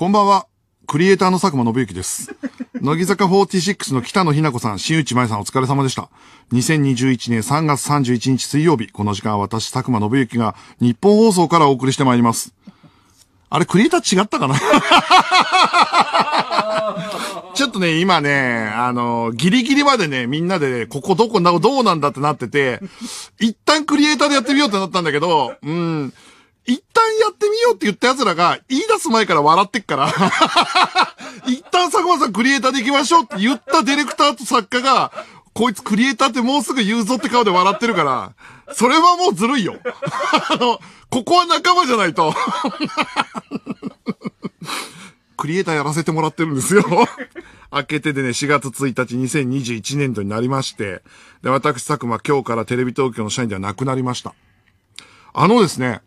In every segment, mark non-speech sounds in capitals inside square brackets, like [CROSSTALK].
こんばんは。クリエイターの佐久間信之です。[LAUGHS] 乃木坂46の北野日な子さん、新内舞さんお疲れ様でした。2021年3月31日水曜日、この時間は私、佐久間信之が日本放送からお送りしてまいります。あれ、クリエイター違ったかな [LAUGHS] ちょっとね、今ね、あのギリギリまでね、みんなで、ね、ここどこな、どうなんだってなってて、一旦クリエイターでやってみようってなったんだけど、うん、一旦やってみようって言った奴らが、言い出す前から笑ってっから [LAUGHS] 一旦佐久間さんクリエイターで行きましょうって言ったディレクターと作家が、こいつクリエイターってもうすぐ言うぞって顔で笑ってるから、それはもうずるいよ [LAUGHS] あの、ここは仲間じゃないと [LAUGHS] クリエイターやらせてもらってるんですよ明けてでね、4月1日2021年度になりまして、で、私、佐久間今日からテレビ東京の社員ではなくなりました。あのですね、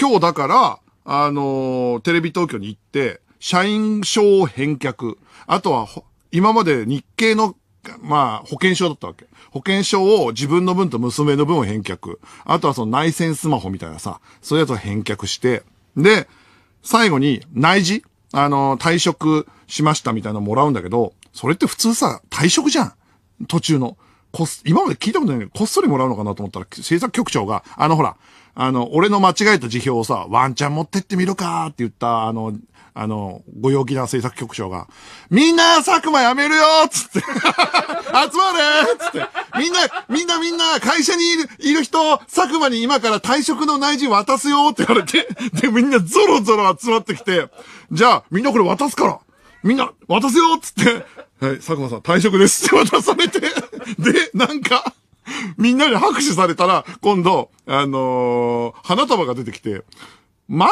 今日だから、あのー、テレビ東京に行って、社員証を返却。あとは、今まで日系の、まあ、保険証だったわけ。保険証を自分の分と娘の分を返却。あとはその内線スマホみたいなさ、そういうやつを返却して、で、最後に内示あのー、退職しましたみたいなのもらうんだけど、それって普通さ、退職じゃん。途中の。こ今まで聞いたことないけど、こっそりもらうのかなと思ったら、制作局長が、あのほら、あの、俺の間違えた辞表をさ、ワンチャン持ってってみるかって言った、あの、あの、ご陽気な制作局長が、みんな佐久間辞めるよつって [LAUGHS] 集まれつって、みんな、みんなみんな会社にいる、いる人、佐久間に今から退職の内示渡すよって言われて、で、みんなゾロゾロ集まってきて、じゃあ、みんなこれ渡すからみんな、渡すよつって、はい、佐久間さん退職ですって渡されて、で、なんか、みんなに拍手されたら、今度、あのー、花束が出てきて、ま、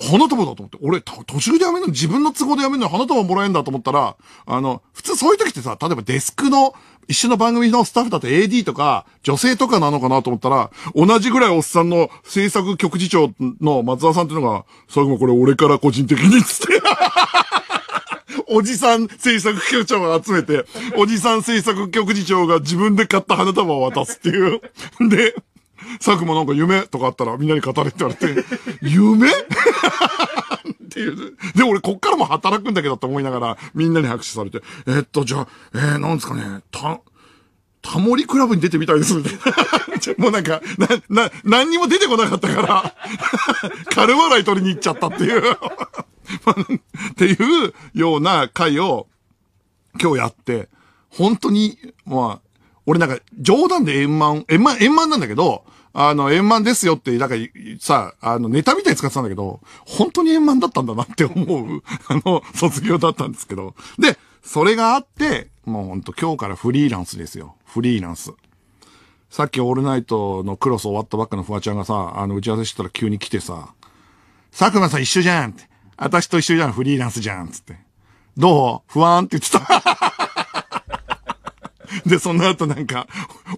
花束だと思って、俺、途中でやめるの、自分の都合でやめるの花束もらえんだと思ったら、あの、普通そういう時ってさ、例えばデスクの、一緒の番組のスタッフだと AD とか、女性とかなのかなと思ったら、同じぐらいおっさんの制作局次長の松田さんっていうのが、最後これ俺から個人的につって、おじさん制作局長が集めて、おじさん制作局次長が自分で買った花束を渡すっていう。[LAUGHS] で、佐久間なんか夢とかあったらみんなに語れって言われて、夢 [LAUGHS] っていう。で、俺こっからも働くんだけどって思いながらみんなに拍手されて、えー、っと、じゃあ、えー、なんですかね、た、タモリクラブに出てみたいですみたいな。[LAUGHS] もうなんか、な、な、何にも出てこなかったから、[LAUGHS] 軽笑い取りに行っちゃったっていう [LAUGHS] っていうような回を今日やって、本当に、まあ、俺なんか冗談で円満、円満、円満なんだけど、あの、円満ですよって、なんか、さ、あの、ネタみたいに使ってたんだけど、本当に円満だったんだなって思う、あの、卒業だったんですけど。で、それがあって、もうほんと今日からフリーランスですよ。フリーランス。さっきオールナイトのクロス終わったばっかのフワちゃんがさ、あの、打ち合わせしてたら急に来てさ、佐久間さん一緒じゃんって。私と一緒じゃん、フリーランスじゃんつって。どう不安って言ってた。[LAUGHS] で、その後なんか、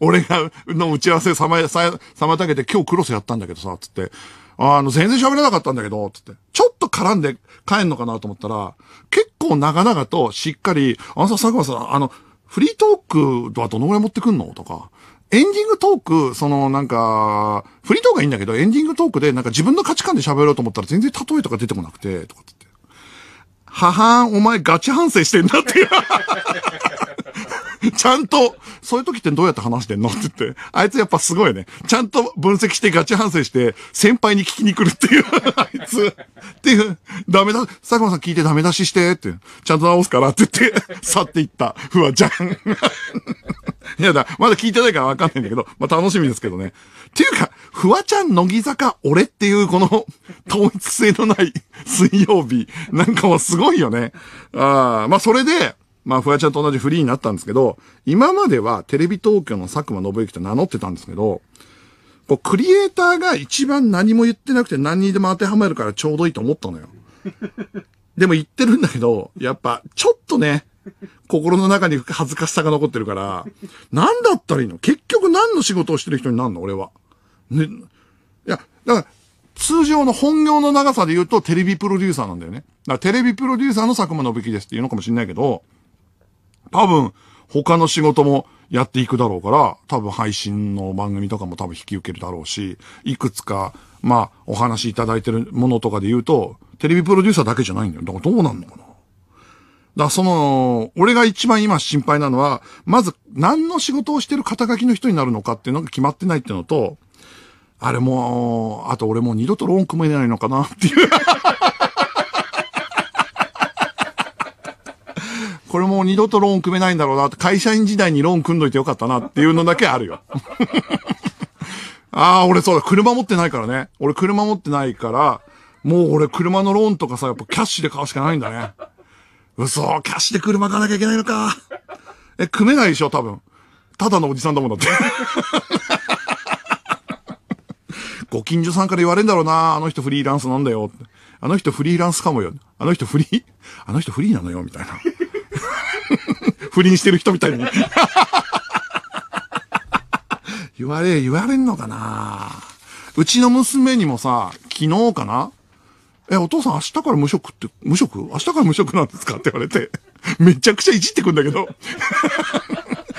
俺が、の打ち合わせさま、さ、妨げて、今日クロスやったんだけどさ、つって、あの、全然喋れなかったんだけど、つって、ちょっと絡んで帰んのかなと思ったら、結構長々としっかり、あのさ、佐久間さん、あの、フリートークとはどのぐらい持ってくんのとか、エンディングトーク、そのなんか、フリートークがいいんだけど、エンディングトークでなんか自分の価値観で喋ろうと思ったら全然例えとか出てこなくて、とかって。ははん、お前ガチ反省してんだっていう。[LAUGHS] ちゃんと、そういう時ってどうやって話してんのって言って、あいつやっぱすごいね。ちゃんと分析してガチ反省して、先輩に聞きに来るっていう、[LAUGHS] あいつ、っていう、ダメだ、佐久間さん聞いてダメ出ししてって、ちゃんと直すからって言って、[LAUGHS] 去っていった、ふわちゃん。いやだ、まだ聞いてないからわかんないんだけど、まあ楽しみですけどね。っていうか、ふわちゃん、乃木坂、俺っていうこの、統一性のない水曜日なんかもすごいよね。ああ、まあそれで、まあ、フワちゃんと同じフリーになったんですけど、今まではテレビ東京の佐久間信之と名乗ってたんですけど、こう、クリエイターが一番何も言ってなくて何にでも当てはまるからちょうどいいと思ったのよ。でも言ってるんだけど、やっぱ、ちょっとね、心の中に恥ずかしさが残ってるから、何だったらいいの結局何の仕事をしてる人になるの俺は。ね。いや、だから、通常の本業の長さで言うとテレビプロデューサーなんだよね。だからテレビプロデューサーの佐久間信之ですっていうのかもしれないけど、多分、他の仕事もやっていくだろうから、多分配信の番組とかも多分引き受けるだろうし、いくつか、まあ、お話いただいてるものとかで言うと、テレビプロデューサーだけじゃないんだよ。だからどうなんのかなだその、俺が一番今心配なのは、まず何の仕事をしてる肩書きの人になるのかっていうのが決まってないっていうのと、あれもう、あと俺もう二度とローン組めないのかなっていうこれもう二度とローン組めないんだろうな、会社員時代にローン組んどいてよかったなっていうのだけあるよ。[LAUGHS] ああ、俺そうだ、車持ってないからね。俺車持ってないから、もう俺車のローンとかさ、やっぱキャッシュで買うしかないんだね。嘘、キャッシュで車買わなきゃいけないのか。え、組めないでしょ、多分。ただのおじさんだもんだって。[LAUGHS] ご近所さんから言われんだろうな、あの人フリーランスなんだよ。あの人フリーランスかもよ。あの人フリーあの人フリーなのよ、みたいな。不倫してる人みたいに。[LAUGHS] 言われ、言われんのかなうちの娘にもさ、昨日かなえ、お父さん明日から無職って、無職明日から無職なんですかって言われて、めちゃくちゃいじってくんだけど。[LAUGHS]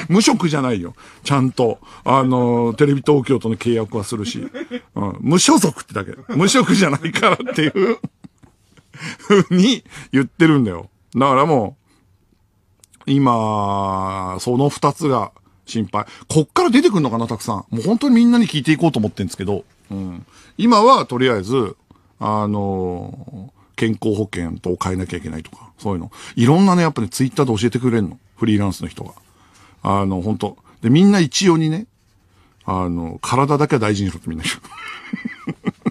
無職じゃないよ。ちゃんと。あの、テレビ東京との契約はするし。うん、無所属ってだけ。無職じゃないからっていうふうに言ってるんだよ。だからもう、今、その二つが心配。こっから出てくるのかな、たくさん。もう本当にみんなに聞いていこうと思ってんですけど、うん。今は、とりあえず、あのー、健康保険と変えなきゃいけないとか、そういうの。いろんなね、やっぱね、ツイッターで教えてくれるの。フリーランスの人が。あの、本当で、みんな一様にね、あの、体だけは大事にしろってみんな言う。[LAUGHS]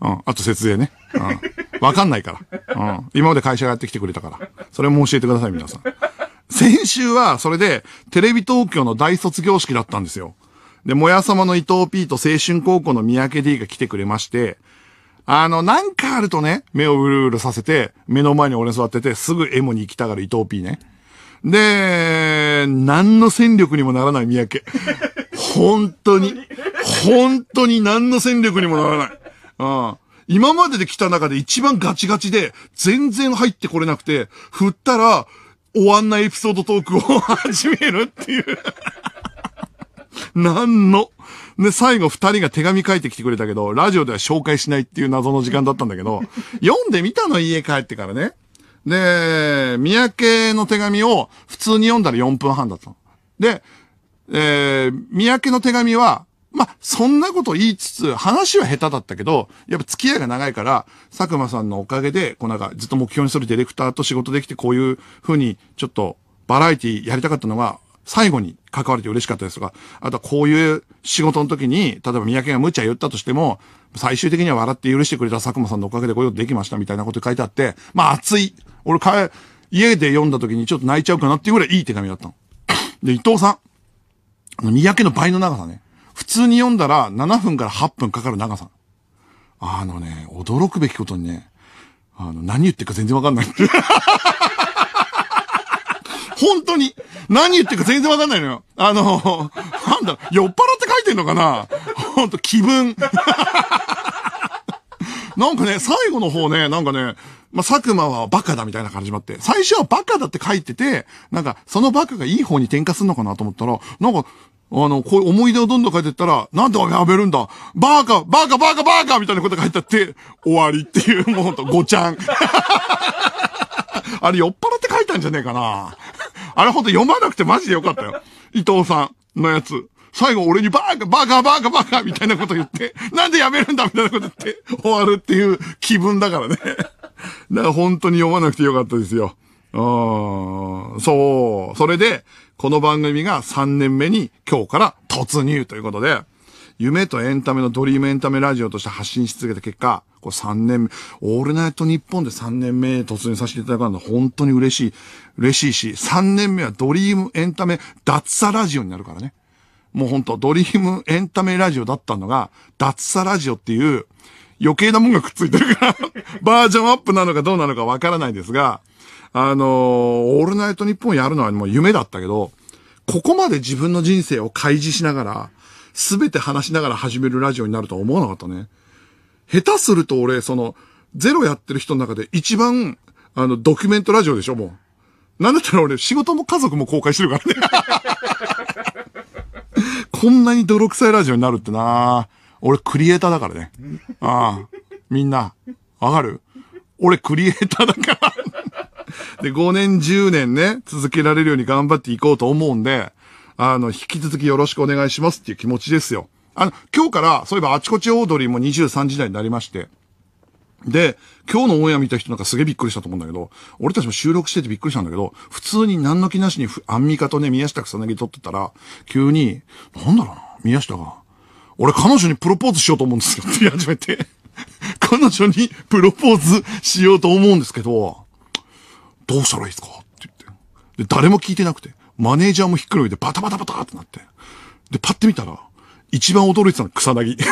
うん、あと節税ね。うんわかんないから。うん。今まで会社がやってきてくれたから。それも教えてください、皆さん。先週は、それで、テレビ東京の大卒業式だったんですよ。で、もや様の伊藤 P と青春高校の三宅 D が来てくれまして、あの、なんかあるとね、目をうるうるさせて、目の前に俺座ってて、すぐエモに行きたがる伊藤 P ね。で、何の戦力にもならない三宅。本当に。本当に何の戦力にもならない。うん。今までで来た中で一番ガチガチで、全然入ってこれなくて、振ったら、終わんないエピソードトークを始めるっていう [LAUGHS] なんの。で、最後二人が手紙書いてきてくれたけど、ラジオでは紹介しないっていう謎の時間だったんだけど、[LAUGHS] 読んでみたの家帰ってからね。で、三宅の手紙を普通に読んだら4分半だったの。で、えー、三宅の手紙はまあ、そんなこと言いつつ、話は下手だったけど、やっぱ付き合いが長いから、佐久間さんのおかげで、こうなんかずっと目標にするディレクターと仕事できて、こういうふうに、ちょっとバラエティやりたかったのが、最後に関われて嬉しかったですとか、あとはこういう仕事の時に、例えば三宅が無茶言ったとしても、最終的には笑って許してくれた佐久間さんのおかげでこういうことできましたみたいなこと書いてあって、まあ熱い。俺か、家で読んだ時にちょっと泣いちゃうかなっていうぐらいいい手紙だったの。で、伊藤さん。三宅の倍の長さね。普通に読んだら7分から8分かかる長さ。あのね、驚くべきことにね、あの、何言ってるか全然わかんない。[LAUGHS] 本当に何言ってるか全然わかんないのよ。あの、なんだ、酔っ払って書いてんのかなほんと、気分。[LAUGHS] なんかね、最後の方ね、なんかね、まあ、佐久間はバカだみたいな感じもあって、最初はバカだって書いてて、なんか、そのバカがいい方に転化するのかなと思ったら、なんか、あの、こういう思い出をどんどん書いてったら、なんでやめるんだバーカバーカバーカバーカみたいなこと書いてあって、終わりっていう、もうほんと、ごちゃん。[LAUGHS] あれ、酔っ払って書いたんじゃねえかな。あれほんと読まなくてマジでよかったよ。伊藤さんのやつ。最後俺にバーカ、バーカ、バーカ、バーカみたいなこと言って、なんでやめるんだみたいなこと言って、終わるっていう気分だからね。だから本当に読まなくてよかったですよ。うん、そう。それで、この番組が3年目に今日から突入ということで、夢とエンタメのドリームエンタメラジオとして発信し続けた結果、こう3年目、オールナイト日本で3年目突入させていただくのは本当に嬉しい、嬉しいし、3年目はドリームエンタメ脱サラジオになるからね。もう本当ドリームエンタメラジオだったのが、脱サラジオっていう余計なもんがくっついてるからバージョンアップなのかどうなのかわからないですが、あのー、オールナイトニッポンやるのはもう夢だったけど、ここまで自分の人生を開示しながら、すべて話しながら始めるラジオになるとは思わなかったね。下手すると俺、その、ゼロやってる人の中で一番、あの、ドキュメントラジオでしょ、もう。なんだったら俺、仕事も家族も公開してるからね。こんなに泥臭いラジオになるってな俺、クリエイターだからね。ああ。みんな、わかる俺、クリエイターだから [LAUGHS] で、5年、10年ね、続けられるように頑張っていこうと思うんで、あの、引き続きよろしくお願いしますっていう気持ちですよ。あの、今日から、そういえばあちこちオードリーも23時台になりまして、で、今日のオンエア見た人なんかすげえびっくりしたと思うんだけど、俺たちも収録しててびっくりしたんだけど、普通に何の気なしにアンミカとね、宮下草薙撮ってたら、急に、なんだろうな、宮下が、俺彼女にプロポーズしようと思うんですよって言い始めて、彼女にプロポーズしようと思うんですけど、どうしたらいいですかって言って。で、誰も聞いてなくて、マネージャーもひっくるめてバタバタバタってなって。で、パッて見たら、一番驚いてたの草薙。[LAUGHS]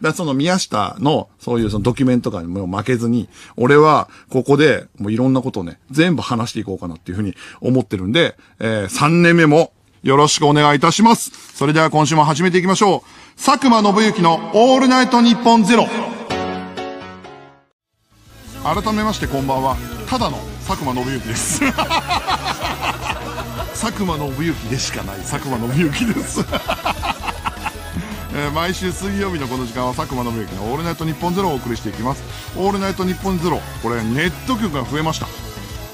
だその宮下の、そういうそのドキュメントとかにも負けずに、俺は、ここで、もういろんなことをね、全部話していこうかなっていうふうに思ってるんで、えー、3年目も、よろしくお願いいたします。それでは今週も始めていきましょう。佐久間信之のオールナイトニッポンゼロ。改めましてこんばんはただの佐久間信行です [LAUGHS] 佐久間信行でしかない佐久間信行です [LAUGHS] え毎週水曜日のこの時間は佐久間信行の「オールナイトニッポンゼロをお送りしていきます「オールナイトニッポンゼロこれネット局が増えました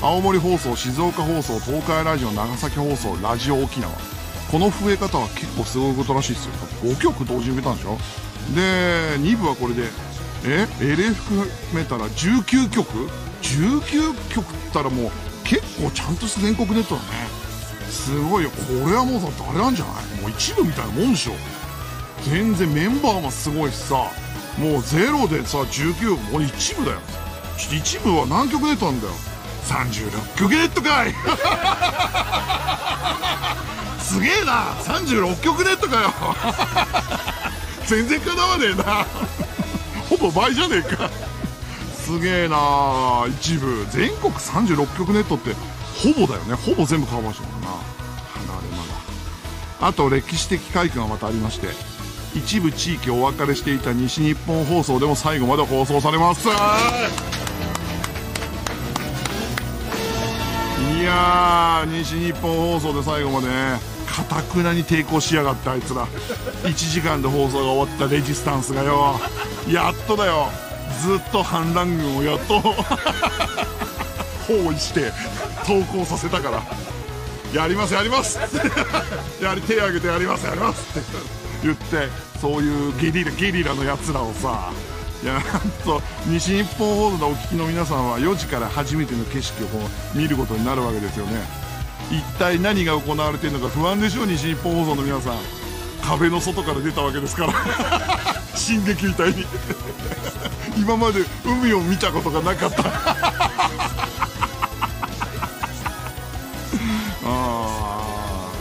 青森放送静岡放送東海ラジオ長崎放送ラジオ沖縄この増え方は結構すごいことらしいですよ5局同時に増えたんでしょで2部はこれでえエレ含めたら19曲 ?19 曲ったらもう結構ちゃんと全国ネットだね。すごいよ。これはもうさ誰なんじゃないもう一部みたいなもんでしょ。全然メンバーもすごいしさ、もうゼロでさ、19、もう一部だよ。一部は何曲ネたんだよ。36曲ネットかい [LAUGHS] すげえな36曲ネットかよ [LAUGHS] 全然かなわねえなほぼ倍じゃねえか [LAUGHS] すげえな一部全国36局ネットってほぼだよねほぼ全部カバーしてるからな離れまだあと歴史的快挙がまたありまして一部地域お別れしていた西日本放送でも最後まで放送されますいやー西日本放送で最後までねかたくなに抵抗しやがったあいつら1時間で放送が終わったレジスタンスがよやっとだよずっと反乱軍をやっと包囲して投稿させたからやりますやりますやり手挙げてやりますやりますって言ってそういうゲリラゲリラのやつらをさやんと西日本放送でお聞きの皆さんは4時から初めての景色を見ることになるわけですよね一体何が行われているのか不安でしょう西日本放送の皆さん壁の外から出たわけですから進撃みたいに [LAUGHS] 今まで海を見たことがなかった [LAUGHS] あ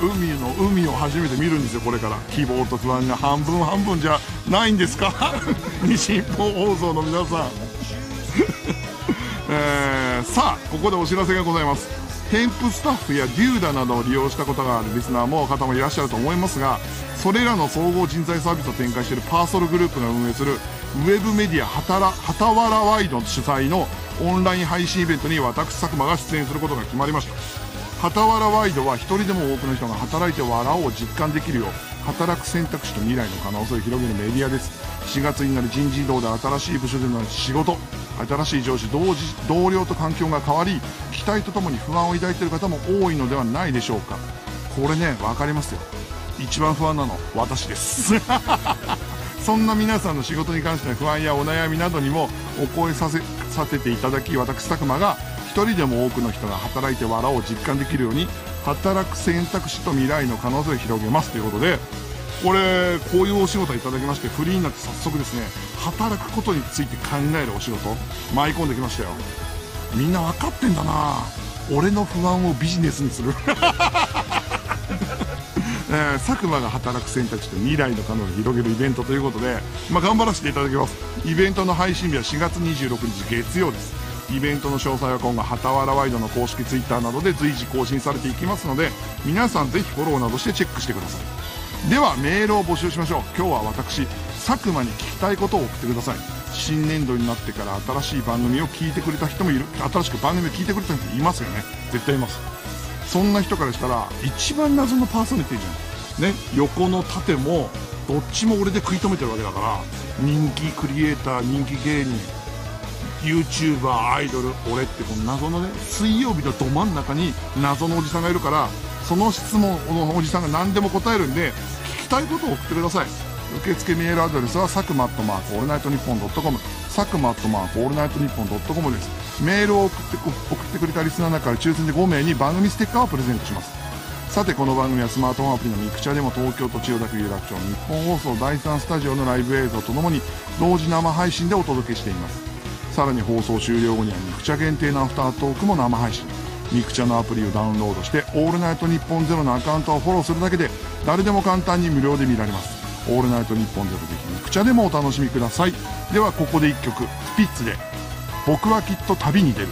海の海を初めて見るんですよこれから希望と不安が半分半分じゃないんですか [LAUGHS] 西日本放送の皆さん、えー、さあここでお知らせがございます添付スタッフやデューダなどを利用したことがあるリスナーも方もいらっしゃると思いますがそれらの総合人材サービスを展開しているパーソルグループが運営するウェブメディアはたらはたわらワイド主催のオンライン配信イベントに私佐久間が出演することが決まりましたはたわらワイドは一人でも多くの人が働いて笑おうを実感できるよう働く選択肢と未来の可能性を広げるメディアです4月になる人事異動で新しい部署での仕事新しい上司同時同僚と環境が変わり期待とともに不安を抱いている方も多いのではないでしょうかこれね分かりますよ一番不安なの私です [LAUGHS] そんな皆さんの仕事に関しての不安やお悩みなどにもお声させさせていただき私佐久間が一人でも多くの人が働いて笑おう実感できるように働く選択肢と未来の可能性を広げますということでこれこういうお仕事いただきましてフリーになって早速ですね働くことについて考えるお仕事舞い込んできましたよみんな分かってんだな俺の不安をビジネスにする [LAUGHS] えー、佐久間が働く選択肢と未来の可能を広げるイベントということで、まあ、頑張らせていただきますイベントの配信日は4月26日月曜ですイベントの詳細は今後旗原ワイドの公式 Twitter などで随時更新されていきますので皆さんぜひフォローなどしてチェックしてくださいではメールを募集しましょう今日は私佐久間に聞きたいことを送ってください新年度になってから新しい番組を聞いてくれた人もいる新しく番組を聞いてくれた人いますよね絶対いますそんな人からしたら一番謎のパーソナリティじゃんね横の盾もどっちも俺で食い止めてるわけだから人気クリエイター人気芸人 YouTuber アイドル俺ってこの謎のね水曜日のど真ん中に謎のおじさんがいるからその質問のおじさんが何でも答えるんで聞きたいことを送ってください受付メールアドレスは佐久マットマークオールナイトニッポンドットコム佐久マットマークオールナイトニッポンドットコムですメールを送って送ってくれたリスナーの中から抽選で5名に番組ステッカーをプレゼントしますさてこの番組はスマートフォンアプリのミクチャでも東京都千代田区有楽町日本放送第3スタジオのライブ映像とともに同時生配信でお届けしていますさらに放送終了後にはミクチャ限定のアフタートークも生配信ミクチャのアプリをダウンロードして「オールナイトニッポンゼロのアカウントをフォローするだけで誰でも簡単に無料で見られます「オールナイトニッポンゼロぜひミクチャでもお楽しみくださいではここで1曲スピッツで「僕はきっと旅に出る」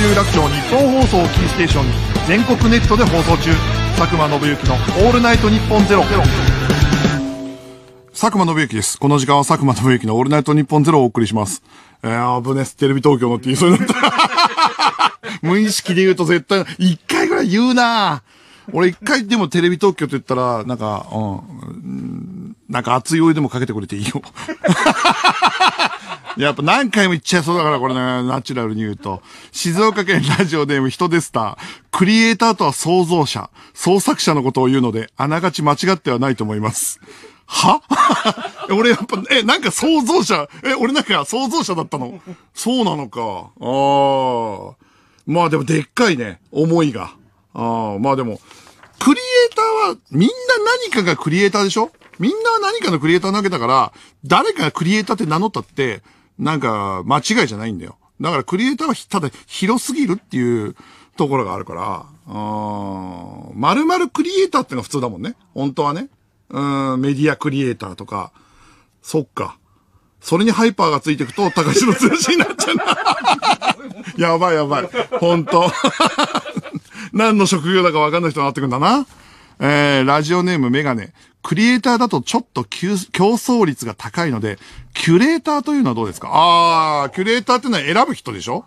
有楽町日本放送キーステーションに全国ネットで放送中佐久間信之の「オールナイトニッポンゼロ佐久間信之です。この時間は佐久間信之のオールナイトニッポンゼロをお送りします。えー、危ねえ、テレビ東京のって言いそうになった。[LAUGHS] 無意識で言うと絶対、一回ぐらい言うな俺一回でもテレビ東京って言ったら、なんか、うん、なんか熱いお湯でもかけてくれていいよ。[LAUGHS] やっぱ何回も言っちゃいそうだから、これね、ナチュラルに言うと。静岡県ラジオネーム人でスター。クリエイターとは創造者、創作者のことを言うので、あながち間違ってはないと思います。は [LAUGHS] 俺やっぱ、え、なんか創造者、え、俺なんか創造者だったのそうなのか。ああ。まあでもでっかいね、思いが。ああ、まあでも、クリエイターは、みんな何かがクリエイターでしょみんな何かのクリエイターなわけだから、誰かがクリエイターって名乗ったって、なんか、間違いじゃないんだよ。だからクリエイターはただ広すぎるっていうところがあるから、うーん、まるクリエイターってのが普通だもんね。本当はね。うん、メディアクリエイターとか、そっか。それにハイパーがついていくと、高橋の通信になっちゃうな。[LAUGHS] やばいやばい。本当 [LAUGHS] 何の職業だかわかんない人になってくんだな。えー、ラジオネームメガネ。クリエイターだとちょっと競争率が高いので、キュレーターというのはどうですかああ、キュレーターっていうのは選ぶ人でしょ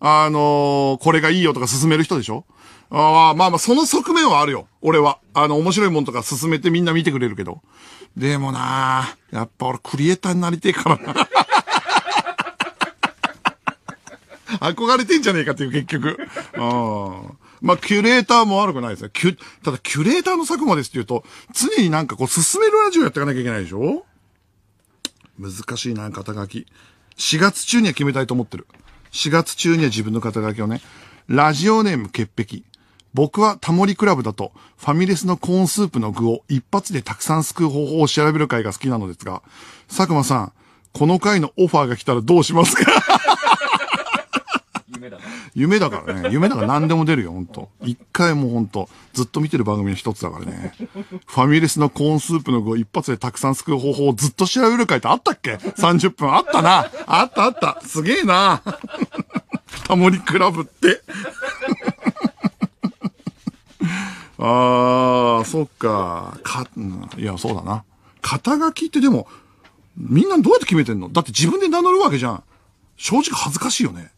あのー、これがいいよとか勧める人でしょああ、まあまあ、その側面はあるよ。俺は。あの、面白いもんとか勧めてみんな見てくれるけど。でもなやっぱ俺クリエイターになりてえからな。[LAUGHS] 憧れてんじゃねえかっていう結局。うん。まあ、キュレーターも悪くないですね。キュ、ただ、キュレーターの佐久間ですって言うと、常になんかこう、進めるラジオやっていかなきゃいけないでしょ難しいな、肩書き。4月中には決めたいと思ってる。4月中には自分の肩書きをね。ラジオネーム潔癖。僕はタモリクラブだと、ファミレスのコーンスープの具を一発でたくさんすくう方法を調べる会が好きなのですが、佐久間さん、この回のオファーが来たらどうしますか夢だから。ね。夢だから何でも出るよ、本当一回も本当ずっと見てる番組の一つだからね。ファミレスのコーンスープの具を一発でたくさんすくう方法をずっと調べる会ってあったっけ ?30 分あったな。あったあった。すげえな。タモリクラブって。あー、そっか。か、いや、そうだな。肩書きってでも、みんなどうやって決めてんのだって自分で名乗るわけじゃん。正直恥ずかしいよね。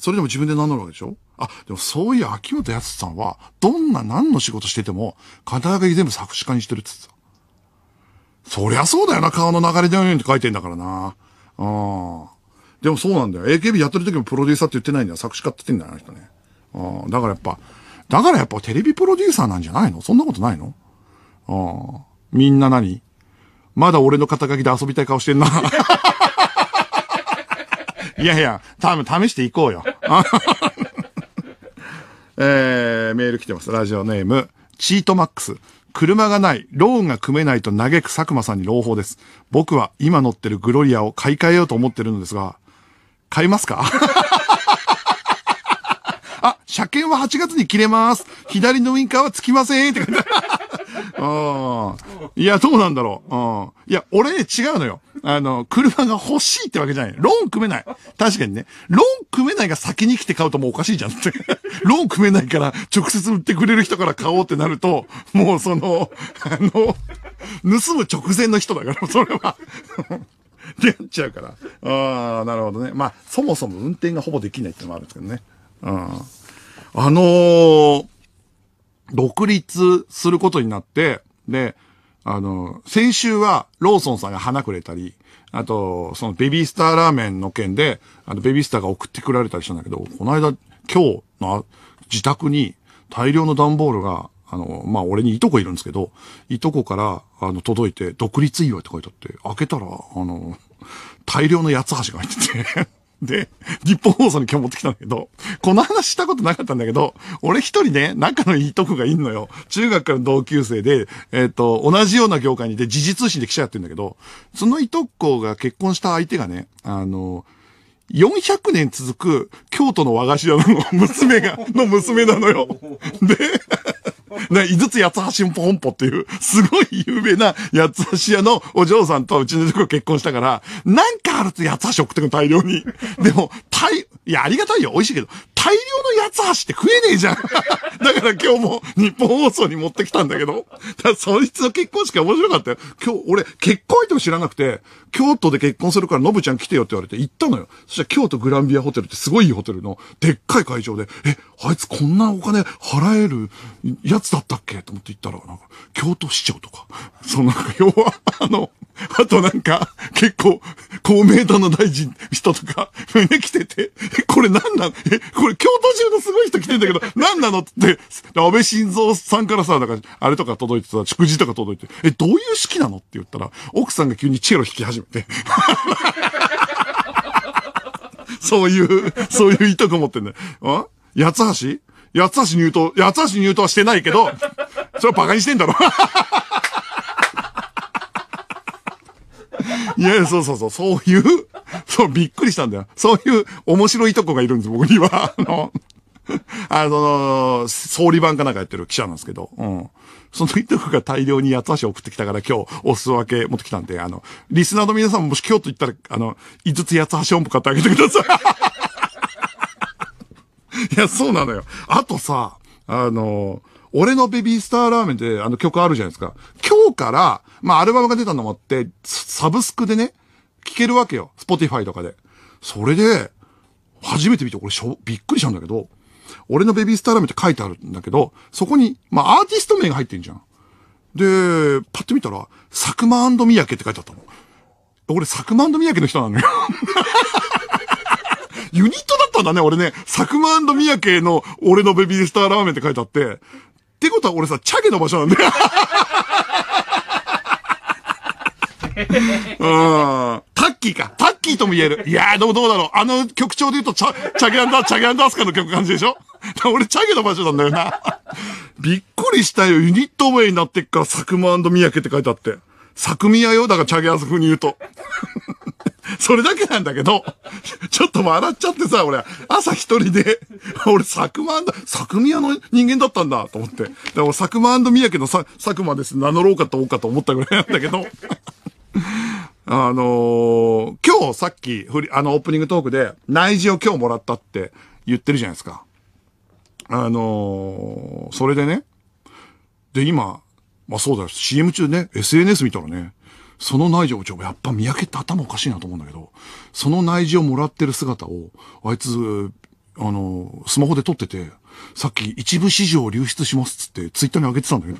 それでも自分で名乗るわけでしょあ、でもそういう秋元康さんは、どんな何の仕事してても、肩書き全部作詞家にしてるって言ってた。そりゃそうだよな、顔の流れでようにって書いてんだからな。うん。でもそうなんだよ。AKB やってる時もプロデューサーって言ってないんだよ。作詞家って言ってんだよ、あの人ね。うん。だからやっぱ、だからやっぱテレビプロデューサーなんじゃないのそんなことないのうん。みんな何まだ俺の肩書きで遊びたい顔してんな。[LAUGHS] いやいや、多分試していこうよ。[LAUGHS] えー、メール来てます。ラジオネーム、チートマックス。車がない、ローンが組めないと嘆く佐久間さんに朗報です。僕は今乗ってるグロリアを買い替えようと思ってるのですが、買いますか [LAUGHS] あ、車検は8月に切れます。左のウィンカーはつきません。ってうん。いや、どうなんだろう。うん。いや、俺違うのよ。あの、車が欲しいってわけじゃない。ローン組めない。確かにね。ローン組めないが先に来て買うともうおかしいじゃんって。[LAUGHS] ローン組めないから直接売ってくれる人から買おうってなると、もうその、あの、盗む直前の人だから、それは。ってやっちゃうから。ああ、なるほどね。まあ、そもそも運転がほぼできないってのもあるんですけどね。うん。あのー独立することになって、で、あの、先週はローソンさんが花くれたり、あと、そのベビースターラーメンの件で、あの、ベビースターが送ってくられたりしたんだけど、この間、今日の自宅に大量の段ボールが、あの、まあ、俺にいとこいるんですけど、いとこから、あの、届いて、独立祝いって書いてあって、開けたら、あの、大量の八つ橋が入っててで、日本放送に今日持ってきたんだけど、この話したことなかったんだけど、俺一人ね、仲のいいとこがいんのよ。中学からの同級生で、えっ、ー、と、同じような業界にいて、時事通信で記者やってんだけど、そのいとこが結婚した相手がね、あの、400年続く京都の和菓子屋の娘が、の娘なのよ。で、ね、[LAUGHS] 五つ八橋ポンポっていう、すごい有名な八橋屋のお嬢さんとうちの塾結婚したから、なんかあると八橋送ってくる大量に。でも、大、いや、ありがたいよ。美味しいけど、大量の八つ橋って食えねえじゃん。[LAUGHS] だから今日も日本放送に持ってきたんだけど、だそいつの結婚式面白かったよ。今日、俺、結婚相手も知らなくて、京都で結婚するからのぶちゃん来てよって言われて行ったのよ。そしたら京都グランビアホテルってすごいいいホテルの、でっかい会場で、え、あいつこんなお金払えるやつだったっけと思って行ったら、なんか、京都市長とか、そのなんか、要は、あの、[LAUGHS] あとなんか、結構、公明党の大臣、人とか、ね、来てて、これ何なのえ、これ京都中のすごい人来てんだけど、何なのって、安倍晋三さんからさ、なんか、あれとか届いてさ、祝辞とか届いて、え、どういう式なのって言ったら、奥さんが急にチェロ弾き始めて。[LAUGHS] そういう、そういう意図こ持ってんだよ。ん八橋八橋入党、八橋入党はしてないけど、それは馬鹿にしてんだろ。いや、そうそうそう、そういう、そう、びっくりしたんだよ。そういう面白いとこがいるんです、僕には。[LAUGHS] あの、あの、総理版かなんかやってる記者なんですけど、うん。そのいとこが大量に八つ橋送ってきたから今日お裾分け持ってきたんで、あの、リスナーの皆さんももし日と言ったら、あの、5つ八つ橋音符買ってあげてください。[LAUGHS] いや、そうなのよ。あとさ、あの、俺のベビースターラーメンってあの曲あるじゃないですか。今日から、まあアルバムが出たのもあって、サブスクでね、聴けるわけよ。スポティファイとかで。それで、初めて見て、俺しょ、びっくりしたんだけど、俺のベビースターラーメンって書いてあるんだけど、そこに、まあアーティスト名が入ってんじゃん。で、パッと見たら、佐久間三宅って書いてあったの。俺、佐久間三宅の人なのよユニットだったんだね、俺ね。佐久間三宅の俺のベビースターラーメンって書いてあって。ってことは俺さ、チャゲの場所なんだよ。[LAUGHS] うん。タッキーか。タッキーとも言える。いやー、でどうだろう。あの曲調で言うと、チャ、チャゲアンダー、チャゲアンダースカの曲感じでしょ俺、チャゲの場所なんだよな。びっくりしたよ。ユニット名になってっから、サクマミヤケって書いてあって。サクミヤよ。だから、チャゲアンス風に言うと。それだけなんだけど、ちょっと笑っちゃってさ、俺、朝一人で、俺、佐久間、佐久宮の人間だったんだ、と思って。だから佐久間宮家の佐久間です、名乗ろうかと思うかと思ったぐらいなんだけど。[LAUGHS] あのー、今日さっき、ふり、あの、オープニングトークで、内示を今日もらったって言ってるじゃないですか。あのー、それでね。で、今、まあそうだよ。CM 中ね、SNS 見たらね、その内情をちょ、やっぱ三宅って頭おかしいなと思うんだけど、その内情をもらってる姿を、あいつ、あの、スマホで撮ってて、さっき一部市場流出しますっつってツイッターに上げてたんだけど、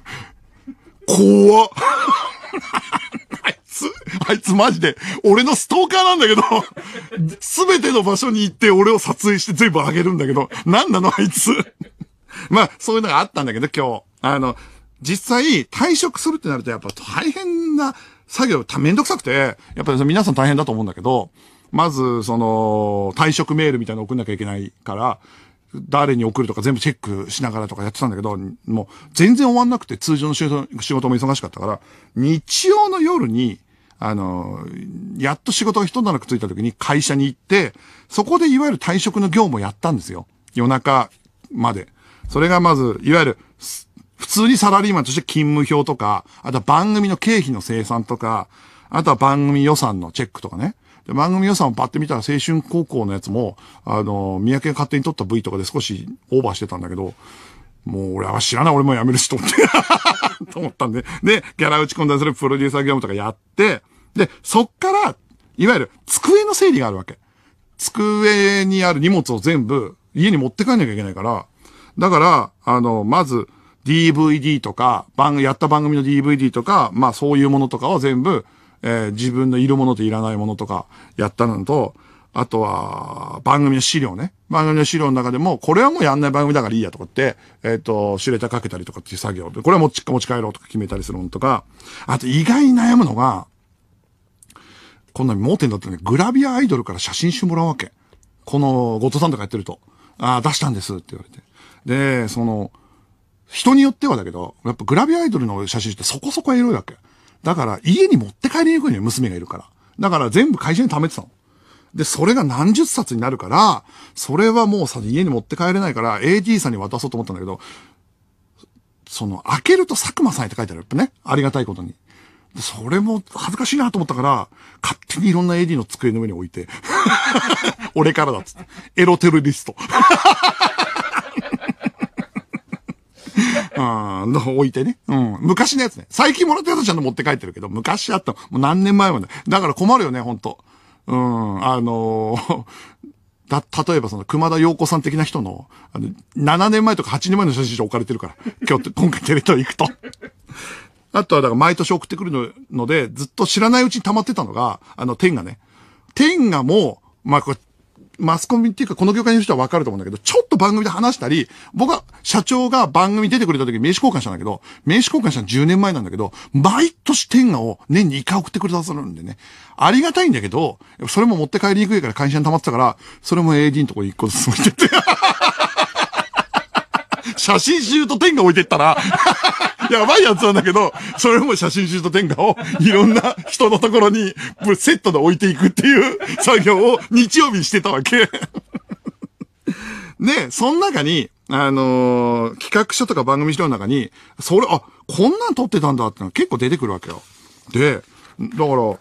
怖っ [LAUGHS] あいつ、あいつマジで、俺のストーカーなんだけど、すべての場所に行って俺を撮影して全部上げるんだけど、なんなのあいつ。[LAUGHS] まあ、そういうのがあったんだけど、今日。あの、実際、退職するってなるとやっぱ大変な作業めんどくさくて、やっぱり皆さん大変だと思うんだけど、まず、その、退職メールみたいなの送んなきゃいけないから、誰に送るとか全部チェックしながらとかやってたんだけど、もう全然終わんなくて通常の仕事も忙しかったから、日曜の夜に、あの、やっと仕事が一段落ついた時に会社に行って、そこでいわゆる退職の業務をやったんですよ。夜中まで。それがまず、いわゆる普通にサラリーマンとして勤務表とか、あとは番組の経費の生産とか、あとは番組予算のチェックとかね。で、番組予算をパッて見たら青春高校のやつも、あの、三宅が勝手に撮った V とかで少しオーバーしてたんだけど、もう俺は知らない、俺も辞めるしと思って [LAUGHS] と思ったんで。で、ギャラ打ち込んだりするプロデューサー業務とかやって、で、そっから、いわゆる机の整理があるわけ。机にある荷物を全部家に持って帰んなきゃいけないから、だから、あの、まず、DVD とか、番、やった番組の DVD とか、まあそういうものとかを全部、えー、自分のいるものといらないものとか、やったのと、あとは、番組の資料ね。番組の資料の中でも、これはもうやんない番組だからいいやとかって、えっ、ー、と、シュレーターかけたりとかっていう作業で、これは持ち、持ち帰ろうとか決めたりするのとか、あと意外に悩むのが、こんなに盲点だったね。グラビアアイドルから写真集もらうわけ。この、後藤さんとかやってると、ああ、出したんですって言われて。で、その、人によってはだけど、やっぱグラビアアイドルの写真ってそこそこエロいわけ。だから家に持って帰りにくいのよ、娘がいるから。だから全部会社に貯めてたの。で、それが何十冊になるから、それはもうさ、家に持って帰れないから、AD さんに渡そうと思ったんだけど、その、開けると佐久間さんって書いてある。やっぱね、ありがたいことに。それも恥ずかしいなと思ったから、勝手にいろんな AD の机の上に置いて、[LAUGHS] 俺からだっつって。エロテロリストうん、[LAUGHS] 置いてね。うん。昔のやつね。最近もらったやつちゃんと持って帰ってるけど、昔あった、もう何年前まで。だから困るよね、ほんと。うん、あのー、だ、例えばその熊田陽子さん的な人の、あの、7年前とか8年前の写真書置かれてるから、[LAUGHS] 今日、今回テレ東行くと。あとは、だから毎年送ってくるので、ずっと知らないうちに溜まってたのが、あの、天がね。天がもう、まあ、これ、マスコミっていうか、この業界の人はわかると思うんだけど、ちょっと番組で話したり、僕は、社長が番組出てくれた時名刺交換したんだけど、名刺交換したの10年前なんだけど、毎年天下を年に1回送ってくださるんでね。ありがたいんだけど、それも持って帰りにくいから会社に溜まってたから、それも AD のとこに1個ずつ置いてて。写真集と天下置いてったら、[LAUGHS] やばいやつなんだけど、それも写真集と天下をいろんな人のところにセットで置いていくっていう [LAUGHS] 作業を日曜日にしてたわけ。[LAUGHS] ね、その中に、あのー、企画書とか番組資料の中に、それ、あ、こんなん撮ってたんだってのが結構出てくるわけよ。で、だから、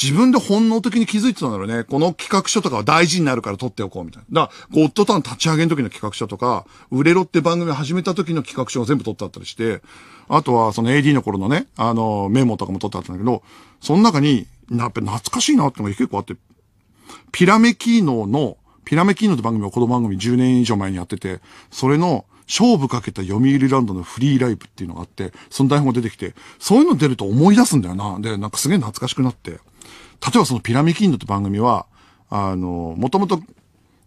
自分で本能的に気づいてたんだろうね。この企画書とかは大事になるから取っておこうみたいな。だから、ゴッドタン立ち上げの時の企画書とか、売れろって番組始めた時の企画書を全部取ってあったりして、あとはその AD の頃のね、あの、メモとかも取ってあったんだけど、その中に、やっぱ懐かしいなってのが結構あって、ピラメキーノの、ピラメキーノって番組をこの番組10年以上前にやってて、それの、勝負かけた読売ランドのフリーライブっていうのがあって、その台本が出てきて、そういうの出ると思い出すんだよな。で、なんかすげえ懐かしくなって。例えばそのピラミキンドって番組は、あの、もともと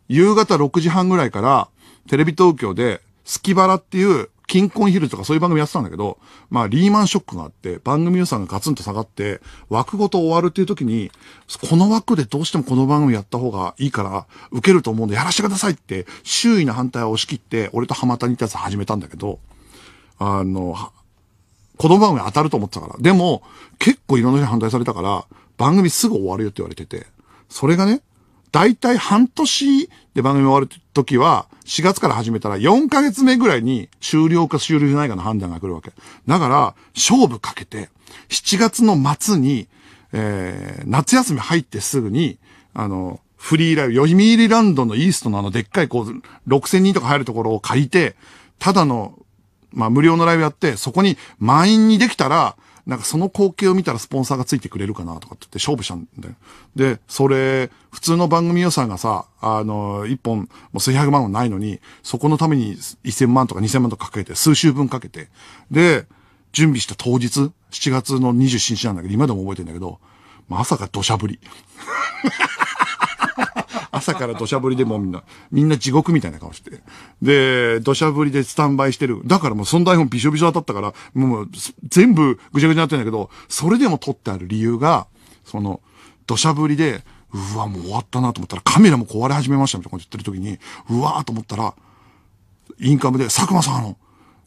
夕方6時半ぐらいから、テレビ東京で、スキバラっていう、金婚ヒルズとかそういう番組やってたんだけど、まあリーマンショックがあって、番組予算がガツンと下がって、枠ごと終わるっていう時に、この枠でどうしてもこの番組やった方がいいから、受けると思うんでやらせてくださいって、周囲の反対を押し切って、俺と浜谷ってやつ始めたんだけど、あの、この番組当たると思ってたから。でも、結構いろんな人に反対されたから、番組すぐ終わるよって言われてて、それがね、だいたい半年で番組終わる時は、4月から始めたら4ヶ月目ぐらいに終了か終了じゃないかの判断が来るわけ。だから、勝負かけて、7月の末に、えー、夏休み入ってすぐに、あの、フリーライブ、読リランドのイーストのあの、でっかいこう、6000人とか入るところを借りて、ただの、まあ、無料のライブやって、そこに満員にできたら、なんかその光景を見たらスポンサーがついてくれるかなとかって言って勝負したんだよ。で、それ、普通の番組予算がさ、あの、一本、もう数百万はないのに、そこのために1000万とか2000万とかかけて、数週分かけて、で、準備した当日、7月の27日なんだけど、今でも覚えてんだけど、まさか土砂降り。朝から土砂降りでもみんな、みんな地獄みたいな顔して。で、土砂降りでスタンバイしてる。だからもうその台本びしょびしょ当たったから、もう全部ぐちゃぐちゃになってんだけど、それでも撮ってある理由が、その、土砂降りで、うわ、もう終わったなと思ったら、カメラも壊れ始めましたみたいなこと言ってる時に、うわーと思ったら、インカムで、佐久間さん、あの、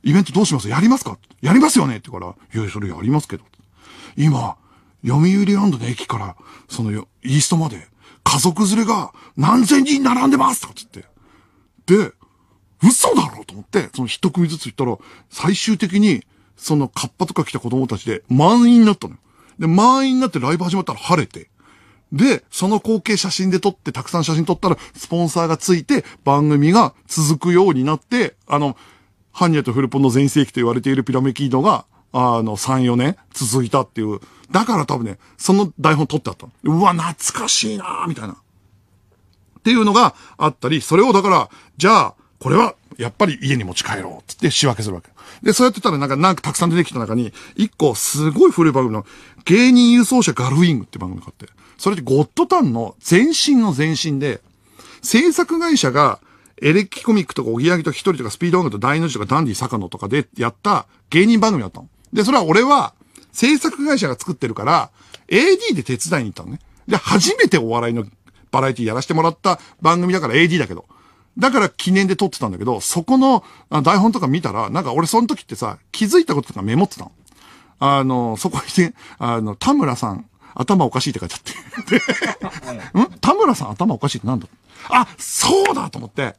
イベントどうしますやりますかやりますよねって言うから、いや、それやりますけど。今、読売ランドの駅から、その、イーストまで、家族連れが何千人並んでますとかつって。で、嘘だろうと思って、その一組ずつ行ったら、最終的に、そのカッパとか来た子供たちで満員になったのよ。で、満員になってライブ始まったら晴れて。で、その光景写真で撮って、たくさん写真撮ったら、スポンサーがついて、番組が続くようになって、あの、ハンニャとフルポンの全盛期と言われているピラメキードが、あの、3、4年続いたっていう。だから多分ね、その台本取ってあったうわ、懐かしいなみたいな。っていうのがあったり、それをだから、じゃあ、これは、やっぱり家に持ち帰ろうつって仕分けするわけ。で、そうやってたらなんか、なんかたくさん出てきた中に、一個すごい古い番組の、芸人輸送車ガルウィングって番組があって、それってゴッドタンの前身の前身で、制作会社が、エレキコミックとかおぎやぎと一人とかスピードンガと大の字とかダンディ坂野とかでやった芸人番組だったの。で、それは俺は、制作会社が作ってるから、AD で手伝いに行ったのね。で、初めてお笑いのバラエティやらせてもらった番組だから AD だけど。だから記念で撮ってたんだけど、そこの台本とか見たら、なんか俺その時ってさ、気づいたこととかメモってたの。あの、そこにね、あの、田村さん、頭おかしいって書いてあって。[LAUGHS] ん田村さん頭おかしいってなんだあ、そうだと思って。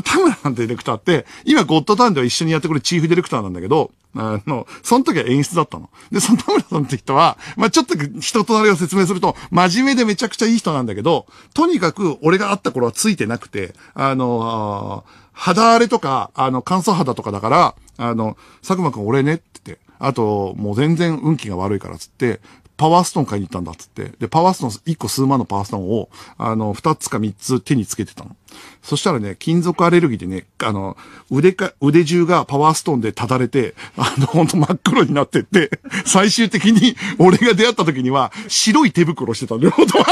田村さんてディレクターって、今ゴッドタウンでは一緒にやってくるチーフディレクターなんだけど、あの、その時は演出だったの。で、その田村さんって人は、まあ、ちょっと人となりを説明すると、真面目でめちゃくちゃいい人なんだけど、とにかく俺が会った頃はついてなくて、あのー、肌荒れとか、あの、乾燥肌とかだから、あの、佐久間くん俺ねって言って、あと、もう全然運気が悪いからつって、パワーストーン買いに行ったんだっつって。で、パワーストーン、1個数万のパワーストーンを、あの、2つか3つ手につけてたの。そしたらね、金属アレルギーでね、あの、腕か、腕中がパワーストーンでただれて、あの、ほんと真っ黒になってって、最終的に俺が出会った時には、白い手袋してたの、両方とも。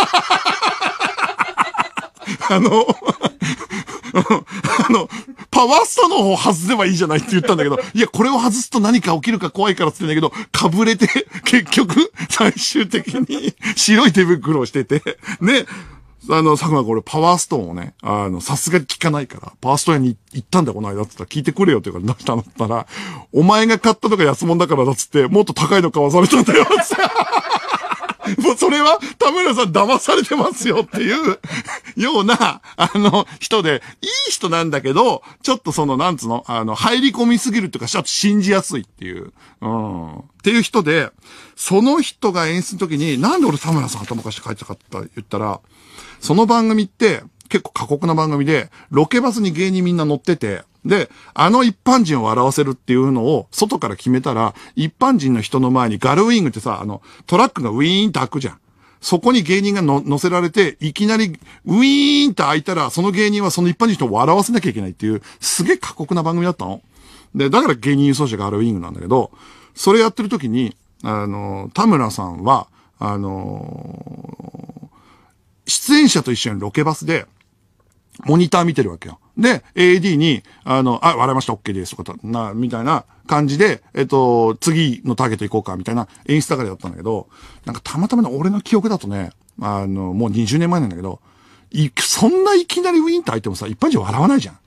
あの、[LAUGHS] あの、パワーストの方外せばいいじゃないって言ったんだけど、いや、これを外すと何か起きるか怖いからって言てんだけど、かぶれて、結局、最終的に白い手袋をしてて、ね、あの、佐久間これパワーストーンをね、あの、さすがに聞かないから、パワーストーンに行ったんだこの間っつったら聞いてくれよって言うから、なったのったら、お前が買ったとか安物だからだっつって、もっと高いの買わされたんだよつって。もうそれは田村さん騙されてますよっていうような、[LAUGHS] あの、人で、いい人なんだけど、ちょっとその、なんつうの、あの、入り込みすぎるっていうか、ちょっと信じやすいっていう、うん、っていう人で、その人が演出の時に、なんで俺田村さん頭かして書いてたかって言ったら、その番組って、結構過酷な番組で、ロケバスに芸人みんな乗ってて、で、あの一般人を笑わせるっていうのを外から決めたら、一般人の人の前にガルウィングってさ、あの、トラックがウィーンって開くじゃん。そこに芸人が乗せられて、いきなりウィーンって開いたら、その芸人はその一般人を笑わせなきゃいけないっていう、すげえ過酷な番組だったの。で、だから芸人輸送車がガルウィングなんだけど、それやってる時に、あの、田村さんは、あのー、出演者と一緒にロケバスで、モニター見てるわけよ。で、AD に、あの、あ、笑いました、OK です、とか、な、みたいな感じで、えっと、次のターゲット行こうか、みたいな演出流れだったんだけど、なんかたまたまの俺の記憶だとね、あの、もう20年前なんだけど、い、そんないきなりウィンって入ってもさ、一般人笑わないじゃん。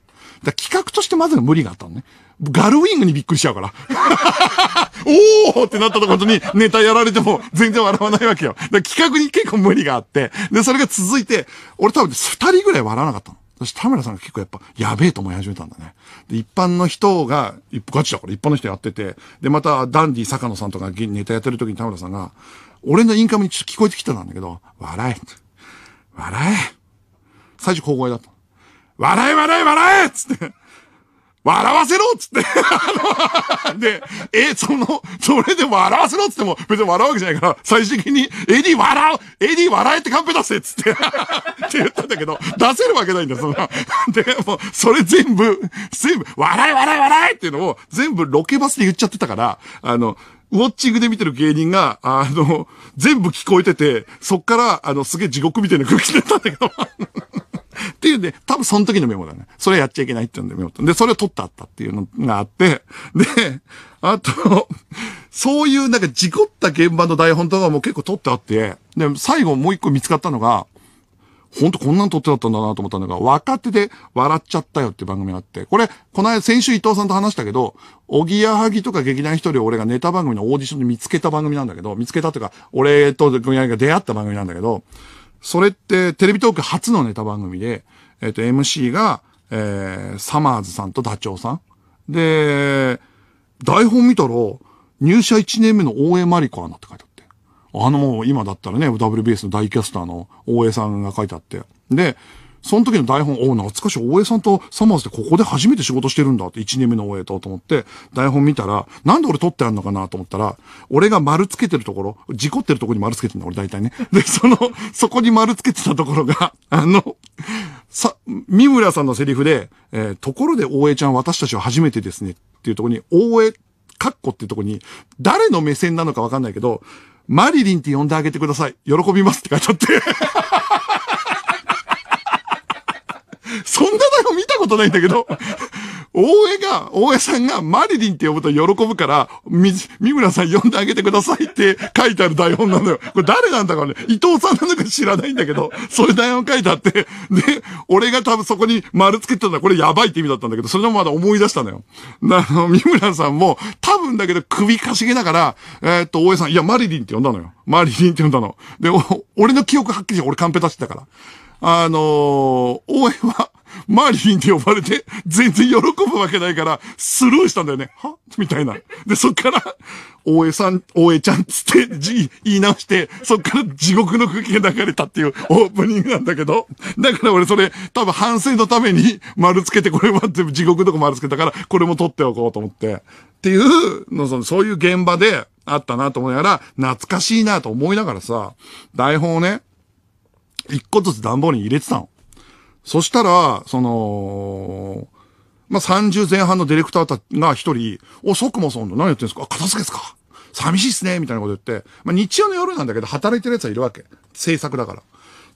だ企画としてまず無理があったのね。ガルウィングにびっくりしちゃうから。[LAUGHS] おーってなったところにネタやられても全然笑わないわけよ。だ企画に結構無理があって、で、それが続いて、俺多分二人ぐらい笑わなかったの。そして田村さんが結構やっぱ、やべえと思い始めたんだね。で、一般の人が、ガチだから一般の人やってて、で、また、ダンディ坂野さんとかネタやってる時に田村さんが、俺のインカムにちょっと聞こえてきてたんだけど、笑え笑え最初高声だった。笑え笑え笑えつって。笑わせろっつって [LAUGHS] で、え、その、それで笑わせろっつっても、別に笑うわけじゃないから、最終的に、ディ笑うディ笑えってカンペ出せっつって [LAUGHS] って言ったんだけど、出せるわけないんだそんな。で、もう、それ全部、全部、笑い笑い笑いっていうのを、全部ロケバスで言っちゃってたから、あの、ウォッチングで見てる芸人が、あの、全部聞こえてて、そっから、あの、すげえ地獄みたいな空気にったんだけど [LAUGHS] っていうんで、多分その時のメモだね。それやっちゃいけないって言うんでメモで、それを取ってあったっていうのがあって、で、あと、そういうなんか事故った現場の台本とかも結構取ってあって、で、最後もう一個見つかったのが、ほんとこんなん撮ってあったんだなと思ったのが、若手で笑っちゃったよって番組があって、これ、この間先週伊藤さんと話したけど、おぎやはぎとか劇団一人を俺がネタ番組のオーディションで見つけた番組なんだけど、見つけたというか、俺と組合が出会った番組なんだけど、それってテレビ東京初のネタ番組で、えっ、ー、と、MC が、えー、サマーズさんとダチョウさん。で、台本見たら、入社1年目の大江マリコアナって書いてあって。あの、今だったらね、WBS の大キャスターの大江さんが書いてあって。で、その時の台本、お懐かしい、大江さんとサマーズでここで初めて仕事してるんだって、1年目の大江とと思って、台本見たら、なんで俺撮ってあんのかなと思ったら、俺が丸つけてるところ、事故ってるところに丸つけてんだ、俺大体ね。で、その、そこに丸つけてたところが、あの、さ、三村さんのセリフで、えー、ところで大江ちゃん私たちは初めてですねっていうところに、大江、カッコっていうところに、誰の目線なのかわかんないけど、マリリンって呼んであげてください。喜びますって書いてあって。そんな台本見たことないんだけど、[LAUGHS] 大江が、大江さんがマリリンって呼ぶと喜ぶから、み、三村さん呼んであげてくださいって書いてある台本なのよ。これ誰なんだかね、伊藤さんなのか知らないんだけど、そういう台本書いてあって、で、俺が多分そこに丸つけてたのはこれやばいって意味だったんだけど、それでもまだ思い出したのよ。あの、三村さんも、多分だけど首かしげながら、えー、っと、大江さん、いや、マリリンって呼んだのよ。マリリンって呼んだの。で、俺の記憶はっきりし俺カンペ出してたから。あのー、応援は、[LAUGHS] マリンって呼ばれて、全然喜ぶわけないから、スルーしたんだよね。はみたいな。で、そっから、大江さん、大江ちゃんつって、じ、言い直して、そっから地獄の空気が流れたっていうオープニングなんだけど、だから俺それ、多分反省のために丸つけて、これは全部地獄のとこ丸つけたから、これも取っておこうと思って。っていうの、その、そういう現場であったなと思いながら、懐かしいなと思いながらさ、台本をね、一個ずつ段ボールに入れてたの。そしたら、その、まあ、30前半のディレクターが一人、お、ソクモさんの何やってんですか片付けですか寂しいっすねみたいなこと言って、まあ、日曜の夜なんだけど、働いてる奴はいるわけ。制作だから。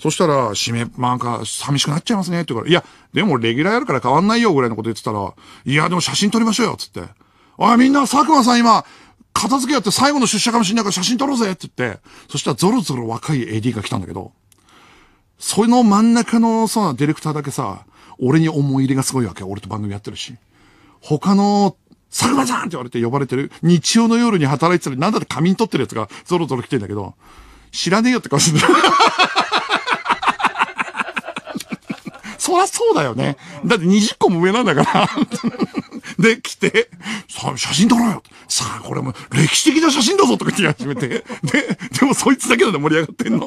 そしたら、締め、なんか、寂しくなっちゃいますねって言うから、いや、でもレギュラーやるから変わんないよぐらいのこと言ってたら、いや、でも写真撮りましょうよつって。おい、みんな、佐久間さん今、片付けやって最後の出社かもしんないから写真撮ろうぜって言って、そしたらゾロゾロ若い AD が来たんだけど、その真ん中のそのディレクターだけさ、俺に思い入れがすごいわけ。俺と番組やってるし。他の、佐久間さんって言われて呼ばれてる。日曜の夜に働いてたり、なんだって仮眠取ってるやつがゾロゾロ来てんだけど、知らねえよって顔する。[LAUGHS] そゃそうだよね。だって20個も上なんだから。で、来て、さあ、写真撮ろうよさあ、これも歴史的な写真だぞとか言って始めて。で、でもそいつだけなんで盛り上がってんの。で、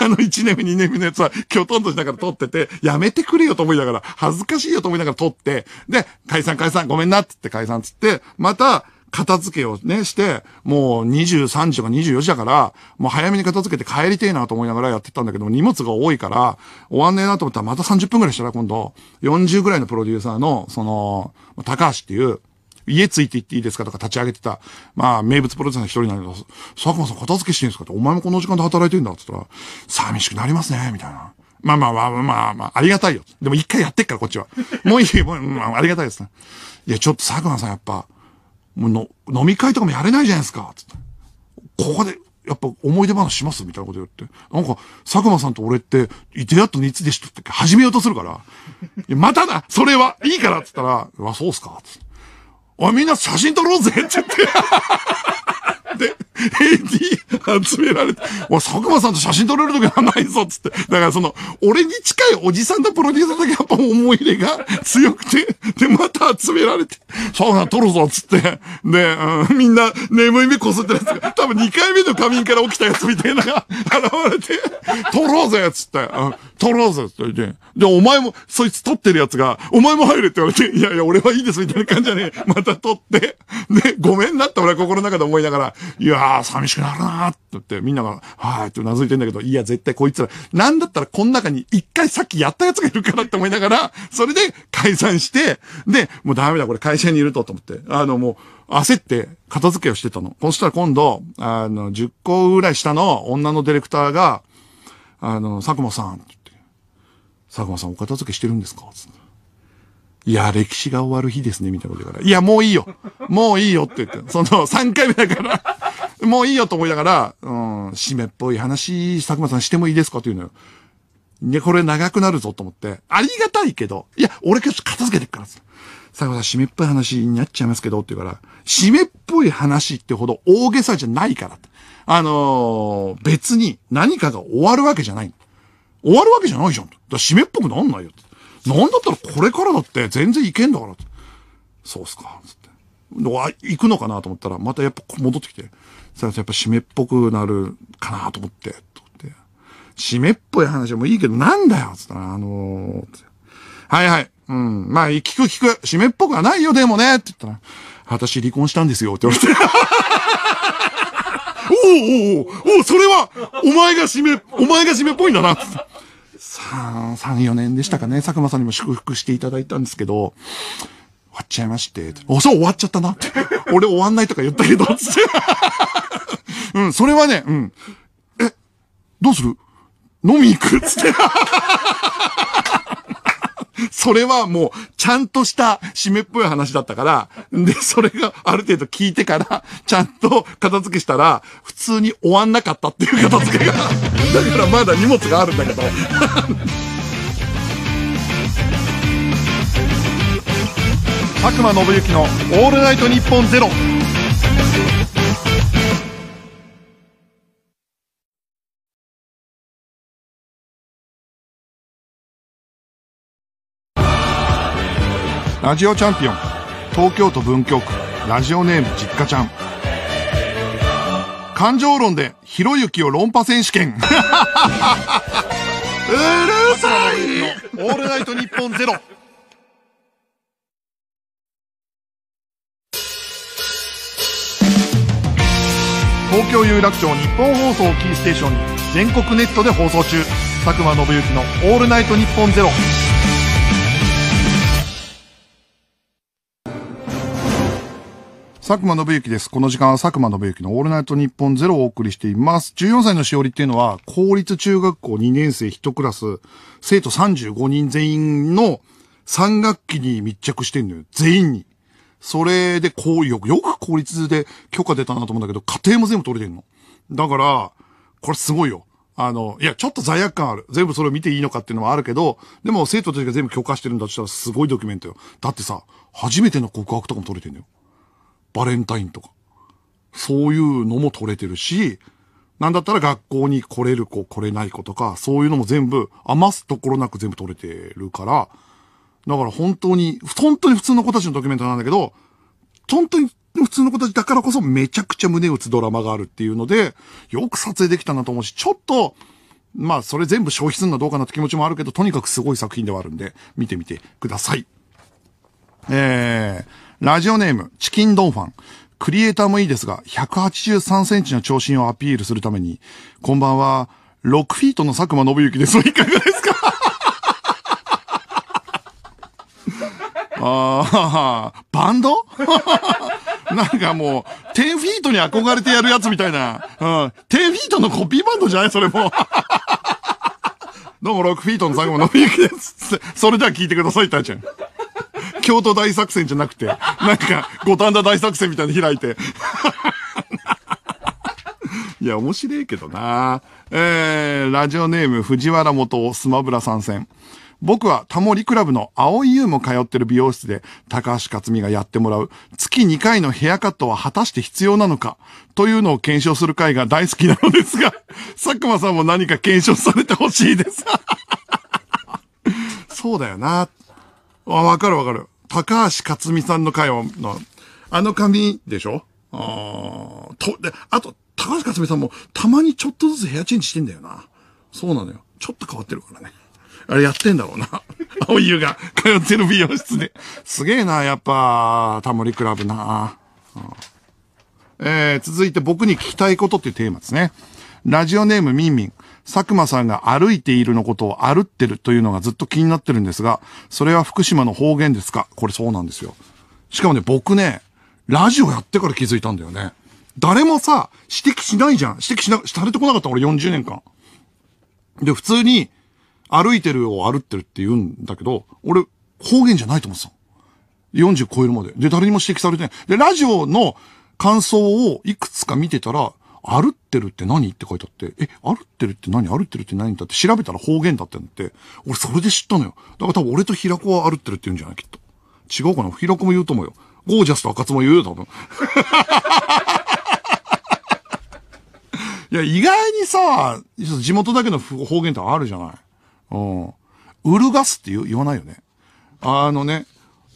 あの1年目、2年目のやつは、きょとんとしながら撮ってて、やめてくれよと思いながら、恥ずかしいよと思いながら撮って、で、解散解散ごめんなってって解散つって、また、片付けをね、して、もう23時とか24時だから、もう早めに片付けて帰りてえなと思いながらやってたんだけど、荷物が多いから、終わんねえなと思ったらまた30分くらいしたら今度、40ぐらいのプロデューサーの、その、高橋っていう、家ついて行っていいですかとか立ち上げてた、まあ、名物プロデューサーの一人なんだけど、佐久間さん片付けしていいんですかって、お前もこの時間で働いてるんだって言ったら、寂しくなりますね、みたいな。まあまあまあまあまあ、ありがたいよ。でも一回やってっから、こっちは。もういい、もう、まあ、ありがたいですね。いや、ちょっと佐久間さんやっぱ、もうの、飲み会とかもやれないじゃないですか、つって。ここで、やっぱ思い出話しますみたいなこと言って。なんか、佐久間さんと俺って、いてやっと熱でしたって始めようとするから、いやまただそれはいいからっつったら、うわ、そうっすかつって。おい、みんな写真撮ろうぜって言って。で、AD 集められて、お佐久間さんと写真撮れる時はないぞっつって。だからその、俺に近いおじさんとプロデューサーだけやっぱ思い入れが強くて、で、また集められて、佐久間さん撮るぞっつって。で、うん、みんな眠い目こすってるやつが、多分2回目の仮眠から起きたやつみたいなのが現れて、撮ろうぜっつって、うん、撮ろうぜっつって。で、お前も、そいつ撮ってるやつが、お前も入れって言われて、いやいや、俺はいいですみたいな感じじゃねえ。また撮って、で、ごめんなって俺は心の中で思いながら、いやー、寂しくなるなーって言って、みんなが、はいってうなずいてんだけど、いや、絶対こいつら、なんだったらこの中に一回さっきやったやつがいるからって思いながら、それで解散して、で、もうダメだ、これ会社にいるとと思って、あの、もう、焦って、片付けをしてたの。そしたら今度、あの、10個ぐらい下の女のディレクターが、あの、佐久間さん、佐久間さんお片付けしてるんですかつって。いや、歴史が終わる日ですね、みたいなこと言うから。いや、もういいよもういいよって言って。その、3回目だからもういいよと思いながら、うん、締めっぽい話、佐久間さんしてもいいですかっていうのよ。ね、これ長くなるぞと思って。ありがたいけど、いや、俺今日片付けてっから佐久間さ、締めっぽい話になっちゃいますけど、って言うから、締めっぽい話ってほど大げさじゃないから。あのー、別に何かが終わるわけじゃない。終わるわけじゃないじゃん。だ締めっぽくなんないよって。なんだったらこれからだって全然いけんだからって。そうっすか。つって。わ、行くのかなと思ったら、またやっぱ戻ってきて、さやっぱ湿っぽくなるかなと思って、とって。湿っぽい話はもういいけど、なんだよつったら、あのー、はいはい。うん。まあ、聞く聞く。湿っぽくはないよ、でもねって言ったら、私離婚したんですよ、って言われて。[LAUGHS] おおおおおそれは、お前が湿、お前が湿っぽいんだなって。3、3、4年でしたかね、佐久間さんにも祝福していただいたんですけど、終わっちゃいまして、お、そう、終わっちゃったなって。[LAUGHS] 俺終わんないとか言ったけど、つって。[LAUGHS] うん、それはね、うん。え、どうする飲み行くつって。それはもう、ちゃんとした締めっぽい話だったから、で、それがある程度聞いてから、ちゃんと片付けしたら、普通に終わんなかったっていう片付けが。[LAUGHS] だからまだ荷物があるんだけど。佐久間信之の「オールナイトニッポンゼロラジオチャンピオン東京都文京区ラジオネーム実家ちゃん感情論でひろゆきを論破選手権うるさいオールナイト日本ゼロ東京有楽町日本放送キーステーションに全国ネットで放送中佐久間宣行の「オールナイト日本ゼロ佐久間信之です。この時間は佐久間信之のオールナイトニッポンゼロをお送りしています。14歳のしおりっていうのは、公立中学校2年生1クラス、生徒35人全員の3学期に密着してんのよ。全員に。それで、こう、よく、よく公立で許可出たなと思うんだけど、家庭も全部取れてんの。だから、これすごいよ。あの、いや、ちょっと罪悪感ある。全部それを見ていいのかっていうのもあるけど、でも生徒たちが全部許可してるんだとしたらすごいドキュメントよ。だってさ、初めての告白とかも取れてんだよ。バレンタインとか、そういうのも取れてるし、なんだったら学校に来れる子、来れない子とか、そういうのも全部余すところなく全部取れてるから、だから本当に、本当に普通の子たちのドキュメントなんだけど、本当に普通の子たちだからこそめちゃくちゃ胸打つドラマがあるっていうので、よく撮影できたなと思うし、ちょっと、まあそれ全部消費するのはどうかなって気持ちもあるけど、とにかくすごい作品ではあるんで、見てみてください。えー、ラジオネーム、チキンドンファン。クリエイターもいいですが、183センチの長身をアピールするために、こんばんは、6フィートの佐久間信之です。いかがですか [LAUGHS] ああ、バンド [LAUGHS] なんかもう、10フィートに憧れてやるやつみたいな。うん。10フィートのコピーバンドじゃないそれも。[LAUGHS] どうも、6フィートの佐久間信之です。それでは聞いてください、たーちゃん。京都大作戦じゃなくて、なんか、五反田大作戦みたいに開いて。[LAUGHS] いや、面白いけどな。えー、ラジオネーム藤原元スマブラ参戦。僕はタモリクラブの青井優も通ってる美容室で高橋克美がやってもらう月2回のヘアカットは果たして必要なのかというのを検証する会が大好きなのですが、[LAUGHS] 佐久間さんも何か検証されてほしいです。[LAUGHS] そうだよな。わかるわかる。高橋克美さんの会話の、あの髪でしょあと、で、あと、高橋克美さんもたまにちょっとずつヘアチェンジしてんだよな。そうなのよ。ちょっと変わってるからね。あれやってんだろうな。[LAUGHS] 青湯が通ってる美容室で。すげえな、やっぱ、タモリクラブな。えー、続いて僕に聞きたいことっていうテーマですね。ラジオネームみんみん。佐久間さんが歩いているのことを歩ってるというのがずっと気になってるんですが、それは福島の方言ですかこれそうなんですよ。しかもね、僕ね、ラジオやってから気づいたんだよね。誰もさ、指摘しないじゃん。指摘しな、されてこなかった俺40年間。で、普通に、歩いてるを歩ってるって言うんだけど、俺、方言じゃないと思ってた40超えるまで。で、誰にも指摘されてない。で、ラジオの感想をいくつか見てたら、歩ってるって何って書いてあって、え、歩ってるって何歩ってるって何だって調べたら方言だってんって、俺それで知ったのよ。だから多分俺と平子は歩ってるって言うんじゃないきっと。違うかな平子も言うと思うよ。ゴージャスと赤津も言うよ、多分。[LAUGHS] いや、意外にさ、地元だけの方言ってあるじゃない。うん。ウルガスって言わないよね。あのね、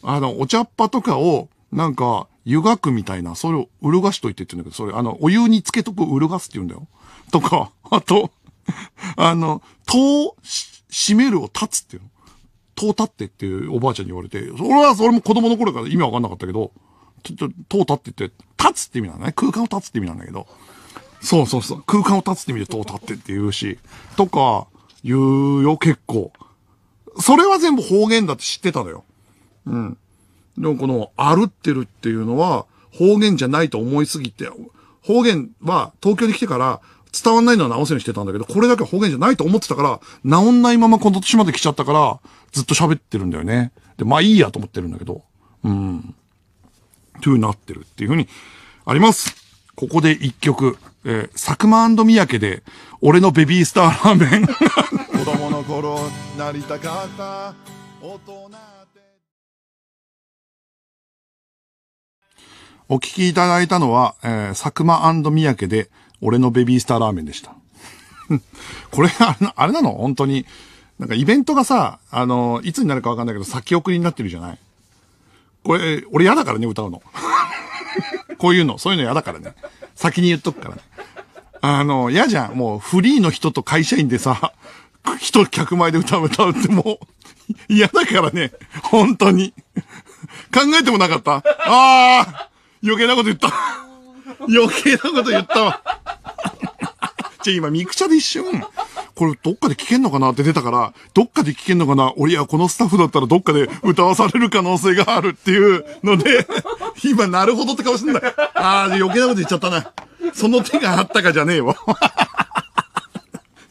あの、お茶っ葉とかを、なんか、湯がくみたいな、それをうるがしといてって言うんだけど、それ、あの、お湯につけとくうるがすって言うんだよ。とか、[LAUGHS] あと、あの、塔を閉めるを立つっていうの。戸立ってっていうおばあちゃんに言われて、俺は、それも子供の頃から意味わかんなかったけど、ちょっと、戸立ってって、立つって意味なんだね。空間を立つって意味なんだけど。そうそうそう。空間を立つって意味で塔立ってって言うし、とか、言うよ、結構。それは全部方言だって知ってたのよ。うん。でもこの、歩ってるっていうのは、方言じゃないと思いすぎて、方言は東京に来てから伝わんないのは直せにしてたんだけど、これだけ方言じゃないと思ってたから、直んないままこの年まで来ちゃったから、ずっと喋ってるんだよね。で、まあいいやと思ってるんだけど、うん。というなってるっていうふうに、あります。ここで一曲、えー、佐久間三宅で、俺のベビースターラーメン。[LAUGHS] 子供の頃、なりたかった、大人。お聞きいただいたのは、えー、佐久間三宅で、俺のベビースターラーメンでした。[LAUGHS] これあれ、あれなの本当に。なんかイベントがさ、あの、いつになるかわかんないけど、先送りになってるじゃないこれ、俺嫌だからね、歌うの。[LAUGHS] こういうの、そういうの嫌だからね。先に言っとくからね。あの、嫌じゃん。もう、フリーの人と会社員でさ、人客前で歌う歌うってもう、嫌だからね。本当に。考えてもなかった。ああ余計なこと言った。[LAUGHS] 余計なこと言ったわ。[LAUGHS] じゃ今、ミクチャで一瞬、これどっかで聞けんのかなって出たから、どっかで聞けんのかな俺やこのスタッフだったらどっかで歌わされる可能性があるっていうので、[LAUGHS] 今、なるほどって顔してんだ。ああ、余計なこと言っちゃったな。その手があったかじゃねえわ。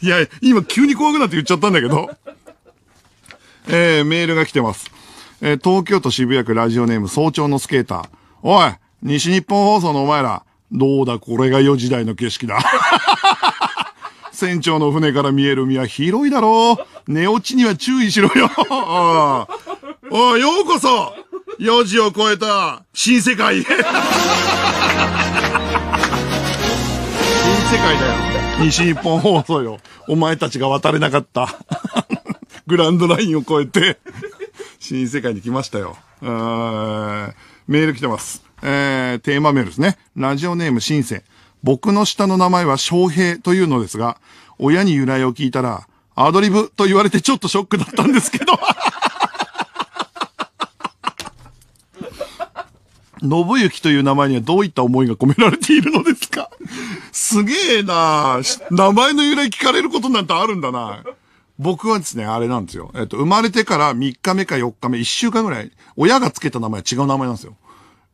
いや、今急に怖くなって言っちゃったんだけど。えー、メールが来てます。えー、東京都渋谷区ラジオネーム早朝のスケーター。おい西日本放送のお前ら、どうだこれが4時台の景色だ。[LAUGHS] 船長の船から見える海は広いだろう。寝落ちには注意しろよ。[LAUGHS] おい、ようこそ !4 時を超えた新世界へ。新世界だよ。西日本放送よ。お前たちが渡れなかった。[LAUGHS] グランドラインを越えて、新世界に来ましたよ。メール来てます。えー、テーマメールですね。ラジオネームシンセ。僕の下の名前は翔平というのですが、親に由来を聞いたら、アドリブと言われてちょっとショックだったんですけど。[LAUGHS] 信行という名前にはどういった思いが込められているのですかすげえな名前の由来聞かれることなんてあるんだな僕はですね、あれなんですよ。えっと、生まれてから3日目か4日目、1週間ぐらい、親がつけた名前は違う名前なんですよ。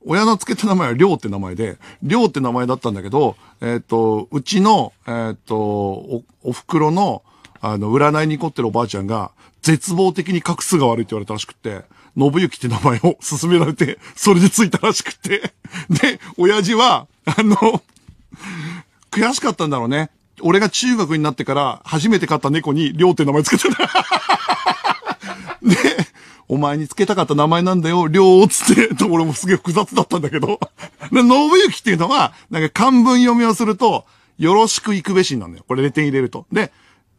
親の付けた名前はりょうって名前で、りょうって名前だったんだけど、えっ、ー、と、うちの、えっ、ー、と、お、お袋の、あの、占いに凝ってるおばあちゃんが、絶望的に画数が悪いって言われたらしくって、信行って名前を勧められて、それでついたらしくって。で、親父は、あの、悔しかったんだろうね。俺が中学になってから初めて飼った猫に、りょうって名前つけてた。[LAUGHS] で、お前につけたかった名前なんだよ、りょうつって、[LAUGHS] と俺もすげえ複雑だったんだけど。[LAUGHS] で、信行っていうのは、なんか漢文読みをすると、よろしく行くべしなんだよ。これ0点入れると。で、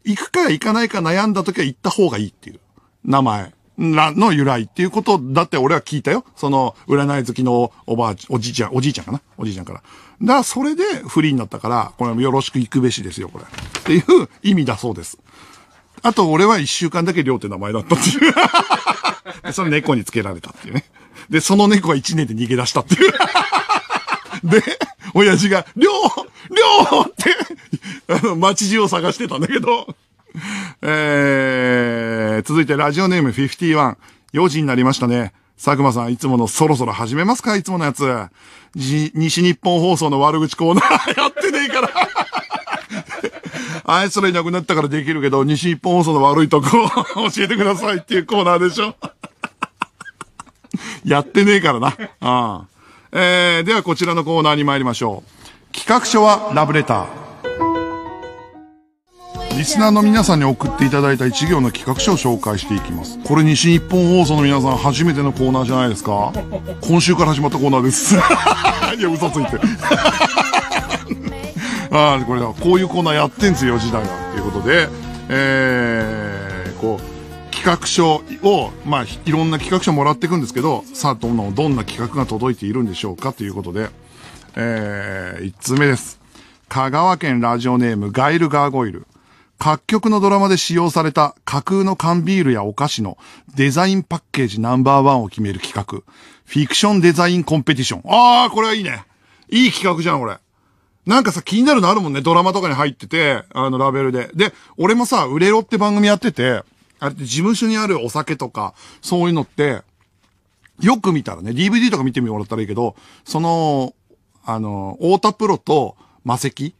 行くか行かないか悩んだ時は行った方がいいっていう名前らの由来っていうことだって俺は聞いたよ。その占い好きのおばあち、おじいちゃん、おじいちゃんかなおじいちゃんから。だからそれでフリーになったから、これよろしく行くべしですよ、これ。っていう意味だそうです。あと俺は一週間だけりょうって名前だったっていう。[LAUGHS] [LAUGHS] で、その猫につけられたっていうね。で、その猫は1年で逃げ出したっていう。[LAUGHS] で、親父が、りょうりょうって、あの、街中を探してたんだけど。えー、続いてラジオネーム51。4時になりましたね。佐久間さん、いつものそろそろ始めますかいつものやつ。西日本放送の悪口コーナー [LAUGHS] やってねえからあいつらいなくなったからできるけど、西日本放送の悪いとこ [LAUGHS] 教えてくださいっていうコーナーでしょ [LAUGHS] やってねえからな。うん。えー、ではこちらのコーナーに参りましょう。企画書はラブレター。リスナーの皆さんに送っていただいた一行の企画書を紹介していきます。これ西日本放送の皆さん初めてのコーナーじゃないですか今週から始まったコーナーです。[LAUGHS] いや、嘘ついてあこれだ、こういうコーナーやってんすよ、時代は。ということで、えー、こう、企画書を、まあ、いろんな企画書もらっていくんですけど、さあ、どんな、どんな企画が届いているんでしょうかということで、えー、1つ目です。香川県ラジオネームガイル・ガーゴイル。各局のドラマで使用された架空の缶ビールやお菓子のデザインパッケージナンバーワンを決める企画。フィクションデザインコンペティション。ああこれはいいね。いい企画じゃん、これ。なんかさ、気になるのあるもんね。ドラマとかに入ってて、あの、ラベルで。で、俺もさ、売れろって番組やってて、あれって事務所にあるお酒とか、そういうのって、よく見たらね、DVD とか見てもらったらいいけど、その、あの、太田プロと、魔石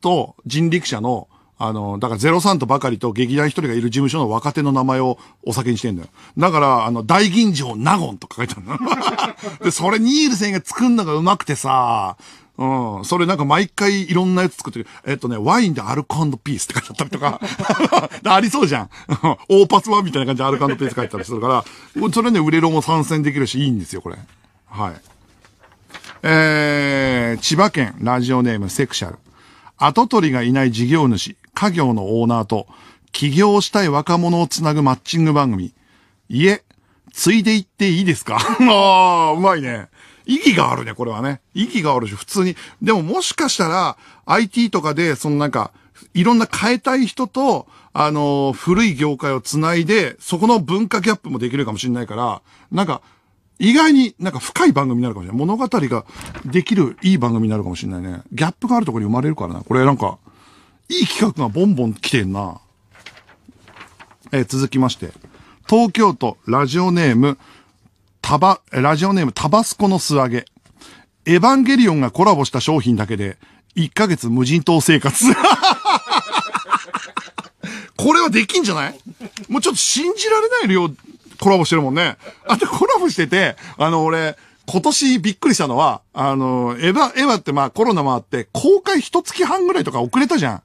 と人力車の、あの、だから03とばかりと劇団一人がいる事務所の若手の名前をお酒にしてんだよ。だから、あの、大吟醸納言とか書いてあるの。[LAUGHS] で、それニールセンが作んのが上手くてさ、うん。それなんか毎回いろんなやつ作ってる。えっとね、ワインでアルコピースって書いてあったりとか。[LAUGHS] ありそうじゃん。オ [LAUGHS] ーパスワンみたいな感じでアルコピース書いてたりするから、それね、売れろも参戦できるし、いいんですよ、これ。はい。えー、千葉県ラジオネームセクシャル。後取りがいない事業主、家業のオーナーと、起業したい若者をつなぐマッチング番組。いえ、ついでいっていいですか [LAUGHS] ああ、うまいね。意義があるね、これはね。意義があるし、普通に。でももしかしたら、IT とかで、そのなんか、いろんな変えたい人と、あのー、古い業界をつないで、そこの文化ギャップもできるかもしれないから、なんか、意外になんか深い番組になるかもしれない。物語ができるいい番組になるかもしれないね。ギャップがあるところに生まれるからな。これなんか、いい企画がボンボン来てんな。えー、続きまして。東京都ラジオネーム、タバ、ラジオネームタバスコの素揚げ。エヴァンゲリオンがコラボした商品だけで、1ヶ月無人島生活。[LAUGHS] これはできんじゃないもうちょっと信じられない量コラボしてるもんね。あとコラボしてて、あの俺、今年びっくりしたのは、あの、エヴァ、エヴァってまあコロナもあって公開一月半ぐらいとか遅れたじゃん。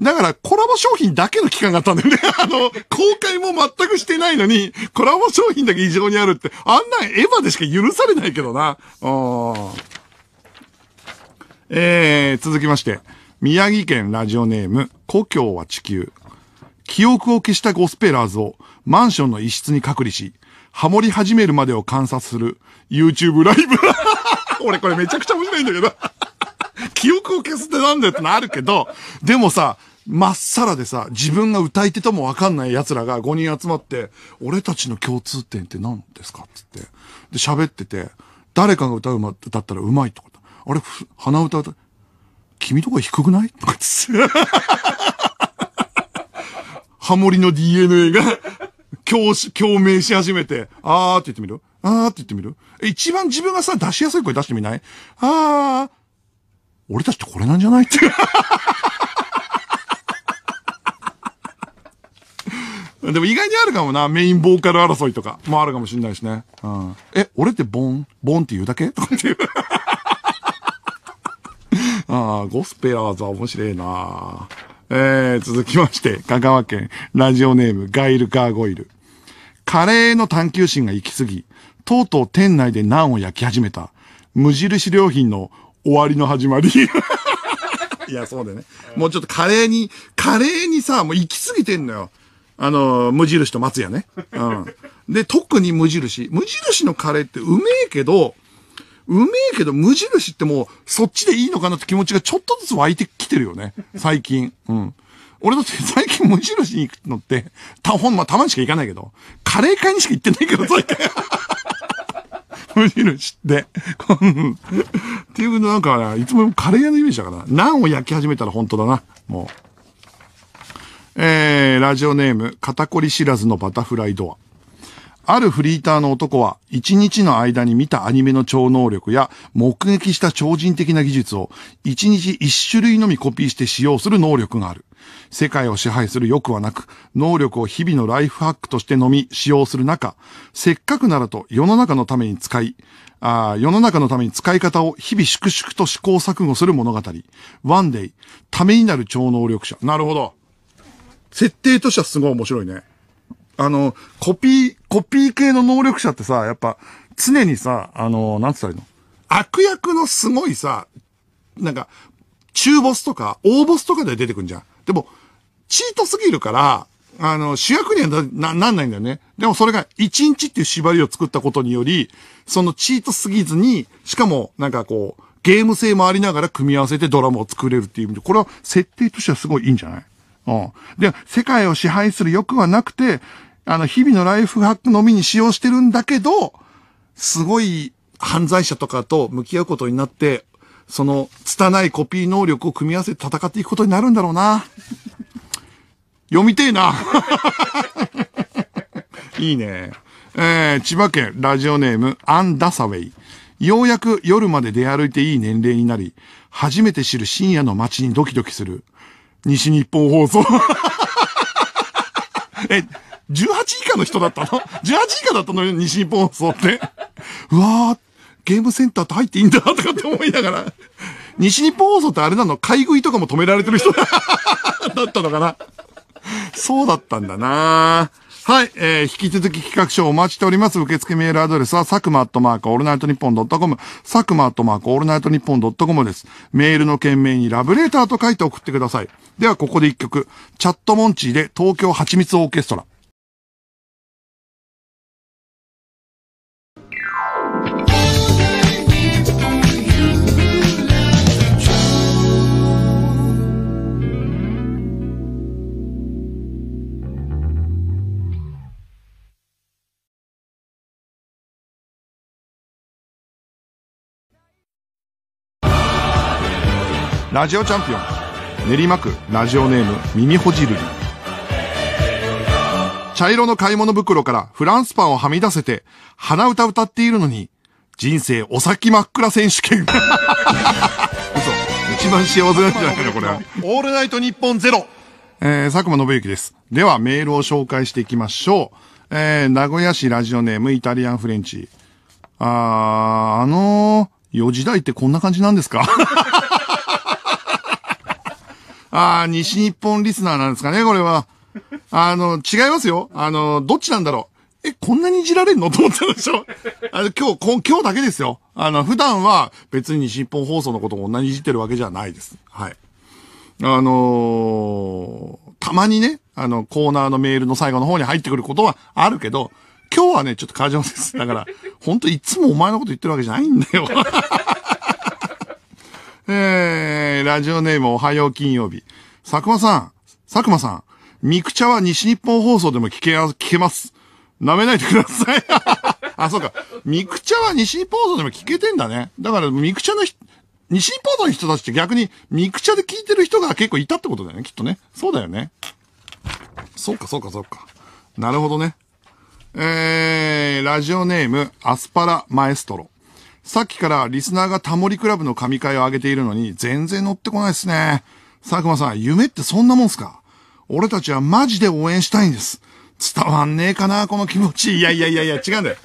だからコラボ商品だけの期間があったんだよね。[LAUGHS] あの、公開も全くしてないのに、コラボ商品だけ異常にあるって、あんなんエヴァでしか許されないけどな。うん。えー、続きまして、宮城県ラジオネーム、故郷は地球。記憶を消したゴスペラーズをマンションの一室に隔離し、ハモり始めるまでを観察する YouTube ライブ。[LAUGHS] 俺これめちゃくちゃ面白いんだけど記憶を消すってなんだよってのあるけど、でもさ、まっさらでさ、自分が歌い手ともわかんない奴らが5人集まって、俺たちの共通点って何ですか言って。で、喋ってて、誰かが歌うま、だったらうまいとか。あれ、鼻歌歌、君とか低くないとか言って。ハモリの DNA が共し、共鳴し始めて、あーって言ってみるあーって言ってみる一番自分がさ、出しやすい声出してみないあー、俺たちってこれなんじゃないって。[LAUGHS] でも意外にあるかもな。メインボーカル争いとかもあるかもしんないしね。うん。え、俺ってボン、ボンって言うだけとかっていう。[LAUGHS] ああ、ゴスペラーズは面白いな。えー、続きまして、香川県、ラジオネーム、ガイル・ガーゴイル。カレーの探求心が行き過ぎ、とうとう店内でナンを焼き始めた、無印良品の終わりの始まり。[LAUGHS] いや、そうだよね。もうちょっとカレーに、カレーにさ、もう行き過ぎてんのよ。あの、無印と松屋ね。うん。で、特に無印。無印のカレーってうめえけど、うめえけど、無印ってもう、そっちでいいのかなって気持ちがちょっとずつ湧いてきてるよね。最近。うん。俺だって最近無印に行くのって、た、ほんま、たまにしか行かないけど、カレー会にしか行ってないけど、最近。無印って。っていうなんか、いつもカレー屋のイメージだから、ナンを焼き始めたら本当だな、もう。えー、ラジオネーム、肩こり知らずのバタフライドア。あるフリーターの男は、一日の間に見たアニメの超能力や、目撃した超人的な技術を、一日一種類のみコピーして使用する能力がある。世界を支配する欲はなく、能力を日々のライフハックとしてのみ使用する中、せっかくならと世の中のために使い、あ世の中のために使い方を日々粛々と試行錯誤する物語。ワンデイ、ためになる超能力者。なるほど。設定としてはすごい面白いね。あの、コピー、コピー系の能力者ってさ、やっぱ、常にさ、あの、なんつったらいいの悪役のすごいさ、なんか、中ボスとか、大ボスとかで出てくんじゃん。でも、チートすぎるから、あの、主役にはな、なんないんだよね。でもそれが1日っていう縛りを作ったことにより、そのチートすぎずに、しかも、なんかこう、ゲーム性もありながら組み合わせてドラマを作れるっていう意味で、これは設定としてはすごいいいんじゃないうん。で、世界を支配する欲はなくて、あの、日々のライフハックのみに使用してるんだけど、すごい犯罪者とかと向き合うことになって、その、拙いコピー能力を組み合わせて戦っていくことになるんだろうな。[LAUGHS] 読みてえな。[LAUGHS] いいね。えー、千葉県ラジオネームアン・ダサウェイ。ようやく夜まで出歩いていい年齢になり、初めて知る深夜の街にドキドキする。西日本放送。[LAUGHS] え、18以下の人だったの ?18 以下だったのよ、西日本放送って。うわーって。ゲームセンターって入っていいんだとかって思いながら。西日本放送ってあれなの買い食いとかも止められてる人 [LAUGHS] だったのかなそうだったんだなはい、えー、引き続き企画書をお待ちしております。受付メールアドレスは、サクマットマークオールナイトニッポンドットコム、サクマットマークオールナイトニッポンドットコムです。メールの件名にラブレターと書いて送ってください。では、ここで一曲。チャットモンチーで東京蜂蜜オーケストラ。ラジオチャンピオン練馬区ラジオネーム耳ほじるり茶色の買い物袋からフランスパンをはみ出せて鼻歌歌っているのに人生お先真っ暗選手権 [LAUGHS] 嘘一番幸せなんじゃないかなこれオールナイト日本ゼロえー、佐久間信之です。では、メールを紹介していきましょう。えー、名古屋市ラジオネームイタリアンフレンチ。あー、あのー、4時台ってこんな感じなんですか [LAUGHS] ああ、西日本リスナーなんですかね、これは。あの、違いますよ。あの、どっちなんだろう。え、こんなにいじられんのと思ったでしょあの、今日こ、今日だけですよ。あの、普段は別に西日本放送のことも同じいじってるわけじゃないです。はい。あのー、たまにね、あの、コーナーのメールの最後の方に入ってくることはあるけど、今日はね、ちょっと過剰です。だから、ほんといつもお前のこと言ってるわけじゃないんだよ。えー、ラジオネームおはよう金曜日。佐久間さん、佐久間さん、ミクチャは西日本放送でも聞け、聞けます。舐めないでください。[LAUGHS] あ、そうか。ミクチャは西日本放送でも聞けてんだね。だからミクチャの西日本放送の人たちって逆にミクチャで聞いてる人が結構いたってことだよね、きっとね。そうだよね。そうか、そうか、そうか。なるほどね。えー、ラジオネーム、アスパラマエストロ。さっきからリスナーがタモリクラブの神会を上げているのに全然乗ってこないですね。佐久間さん、夢ってそんなもんすか俺たちはマジで応援したいんです。伝わんねえかなこの気持ち。いやいやいやいや、違うんだよ。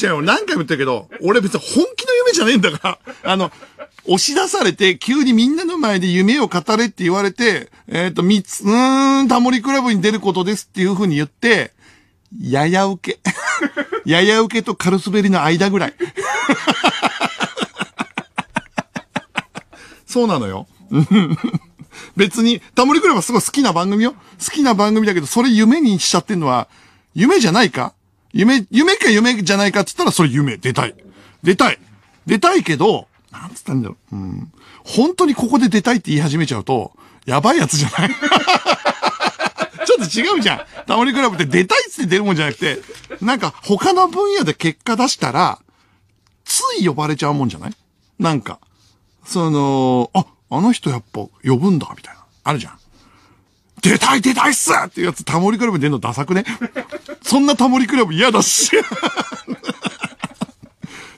違う、何回も言ったけど、俺別に本気の夢じゃねえんだから。あの、押し出されて、急にみんなの前で夢を語れって言われて、えっ、ー、と、三つ、うーん、タモリクラブに出ることですっていう風に言って、やや受け。[LAUGHS] やや受けと軽滑りの間ぐらい。[LAUGHS] そうなのよ。[LAUGHS] 別に、タモリクラブはすごい好きな番組よ。好きな番組だけど、それ夢にしちゃってんのは、夢じゃないか夢、夢か夢じゃないかって言ったら、それ夢、出たい。出たい。出たいけど、なんつったんだろう。うん。本当にここで出たいって言い始めちゃうと、やばいやつじゃない [LAUGHS] ちょっと違うじゃん。タモリクラブって出たいって出るもんじゃなくて、なんか他の分野で結果出したら、つい呼ばれちゃうもんじゃないなんか、その、あ、あの人やっぱ呼ぶんだ、みたいな。あるじゃん。出たい出たいっすっていうやつ、タモリクラブに出るのダサくね [LAUGHS] そんなタモリクラブ嫌だし [LAUGHS] っ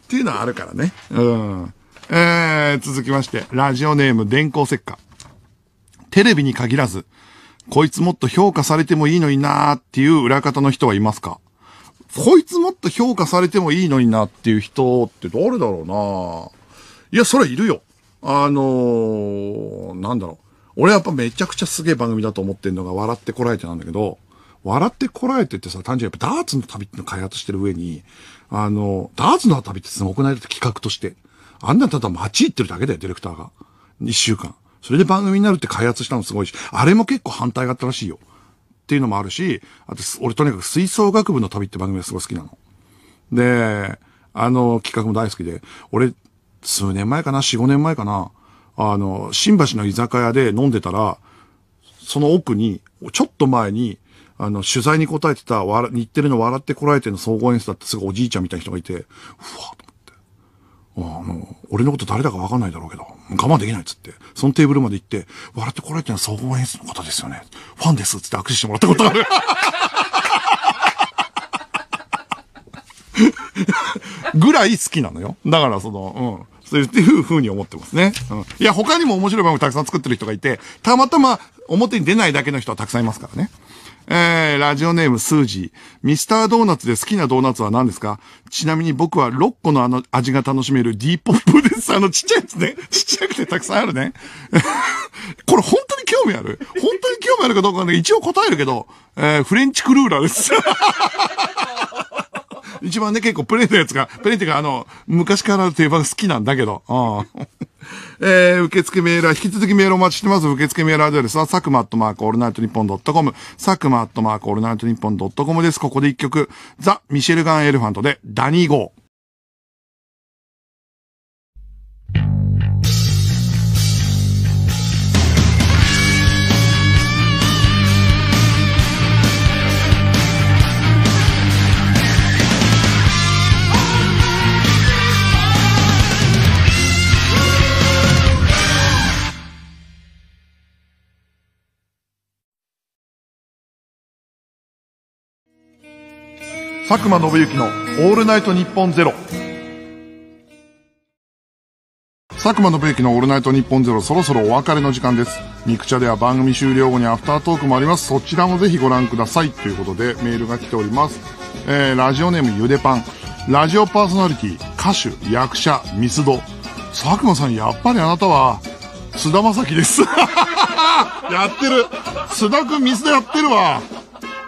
ていうのはあるからね。うん。えー、続きまして、ラジオネーム電光石火。テレビに限らず、こいつもっと評価されてもいいのになーっていう裏方の人はいますかこいつもっと評価されてもいいのになっていう人って誰だろうないや、それいるよ。あのー、なんだろう。俺やっぱめちゃくちゃすげえ番組だと思ってんのが笑ってこらえてなんだけど、笑ってこらえてってさ、単純にやっぱダーツの旅っての開発してる上に、あの、ダーツの旅ってすごくないって企画として。あんなただ街行ってるだけだよ、ディレクターが。一週間。それで番組になるって開発したのすごいし、あれも結構反対があったらしいよ。っていうのもあるし、あと、俺とにかく吹奏楽部の旅って番組がすごい好きなの。で、あの、企画も大好きで、俺、数年前かな、4、5年前かな、あの、新橋の居酒屋で飲んでたら、その奥に、ちょっと前に、あの、取材に答えてた、日テレの笑ってこられての総合演出だってすごいおじいちゃんみたいな人がいて、うわ、あの、俺のこと誰だかわかんないだろうけど、我慢できないっつって、そのテーブルまで行って、笑ってこられてるのは総合演出の方ですよね。ファンですっつって握手してもらったことがある。[LAUGHS] ぐらい好きなのよ。だからその、うん。そういうふうに思ってますね。うん。いや、他にも面白い番組たくさん作ってる人がいて、たまたま表に出ないだけの人はたくさんいますからね。えー、ラジオネームスージー。ミスタードーナツで好きなドーナツは何ですかちなみに僕は6個のあの味が楽しめる D ポップです。あのちっちゃいやつね。[LAUGHS] ちっちゃくてたくさんあるね。[LAUGHS] これ本当に興味ある本当に興味あるかどうかね、一応答えるけど、えー、フレンチクルーラーです。[LAUGHS] 一番ね、結構プレイのやつが、プレイっていうかあの、昔からの定番好きなんだけど。うん [LAUGHS] えー、受付メールは引き続きメールお待ちしてます。受付メールアドレスは、サクマットマークオールナイトニッポンドットコム、サクマットマークオールナイトニッポンドットコムです。ここで一曲、ザ・ミシェルガン・エレファントで、ダニーゴー。佐久間信行の「オールナイトニッポンゼロ佐久間信行の「オールナイトニッポンゼロそろそろお別れの時間です肉茶では番組終了後にアフタートークもありますそちらもぜひご覧くださいということでメールが来ております、えー、ラジオネームゆでパンラジオパーソナリティ歌手役者ミスド佐久間さんやっぱりあなたは菅田将暉です [LAUGHS] やってる菅田君ミスドやってるわ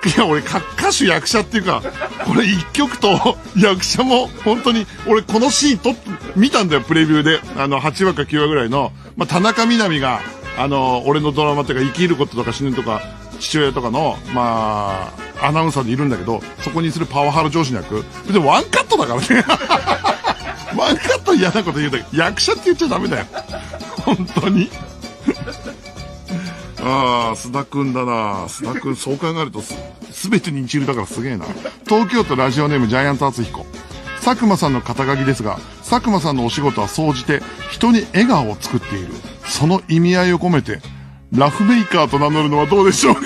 いや俺歌手役者っていうかこれ一曲と役者も本当に俺このシーンと見たんだよプレビューであの8話か9話ぐらいの、まあ、田中みな実があの俺のドラマというか生きることとか死ぬとか父親とかのまあアナウンサーでいるんだけどそこにするパワハラ上司の役でワンカットだからね [LAUGHS] ワンカット嫌なこと言うだけ役者って言っちゃダメだよ本当に [LAUGHS] ああ、須田君だな。須田君、そう考えると、全てに一流だからすげえな。東京都ラジオネームジャイアント厚彦。佐久間さんの肩書きですが、佐久間さんのお仕事は総じて人に笑顔を作っている。その意味合いを込めて、ラフメーカーと名乗るのはどうでしょうかう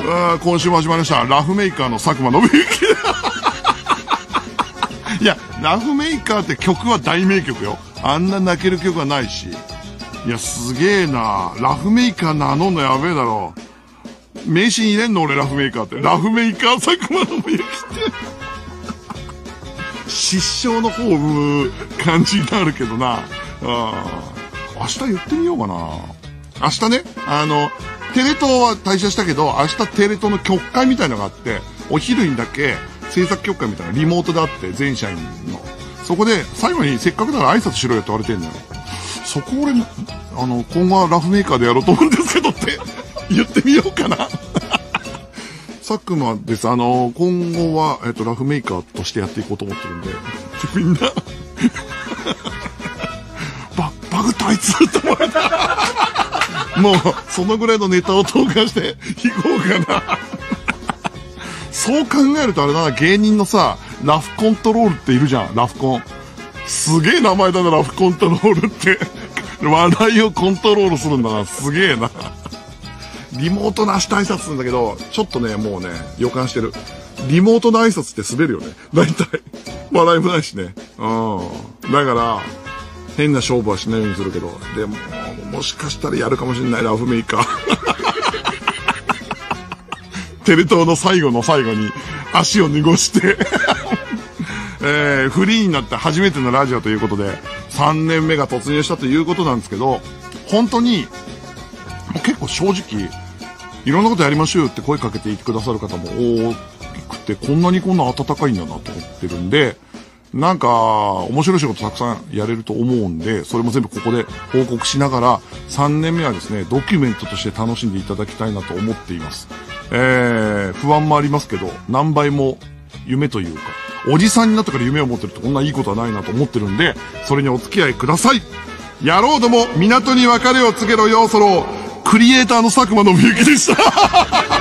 ーわ今週も始まりました。ラフメーカーの佐久間信之。いや、ラフメーカーって曲は大名曲よ。あんな泣ける曲はないし。いや、すげえな。ラフメーカー名乗んのやべえだろ。名刺入れんの俺ラフメーカーって。ラフメーカー佐久間ゆきって。失笑の方を生む感じになるけどな。あ明日言ってみようかな。明日ね、あの、テレ東は退社したけど、明日テレ東の局会みたいのがあって、お昼にだけ制作局会みたいなリモートであって、全社員の。そこで、最後にせっかくなら挨拶しろよって言われてんのよ。そこ俺あの、今後はラフメーカーでやろうと思うんですけどって。言ってみようかな。佐久間です。あの、今後は、えっと、ラフメーカーとしてやっていこうと思ってるんで、みんな、バ、バグったあいつって思われた。もう、そのぐらいのネタを投下していこうかな。そう考えるとあれだな、芸人のさ、ラフコントロールっているじゃん、ラフコン。すげえ名前だな、ラフコントロールって。笑いをコントロールするんだな、すげえな。リモートの明日挨拶するんだけど、ちょっとね、もうね、予感してる。リモートの挨拶って滑るよね。[LAUGHS] 大体。笑いもないしね。うん。だから、変な勝負はしないようにするけど、でも、もしかしたらやるかもしれない、ラフメイカー。[LAUGHS] テレ東の最後の最後に足を濁して [LAUGHS] えー、フリーになって初めてのラジオということで、3年目が突入したということなんですけど、本当にもう結構正直いろんなことやりましょうよって声かけてくださる方も多くてこんなにこんな暖かいんだなと思ってるんでなんか面白い仕事たくさんやれると思うんでそれも全部ここで報告しながら3年目はですねドキュメントとして楽しんでいただきたいなと思っています、えー、不安もありますけど何倍も夢というかおじさんになってから夢を持ってるとこんないいことはないなと思ってるんでそれにお付き合いくださいやろうども港に別れを告げろよそろクリエイターの佐久間信之でした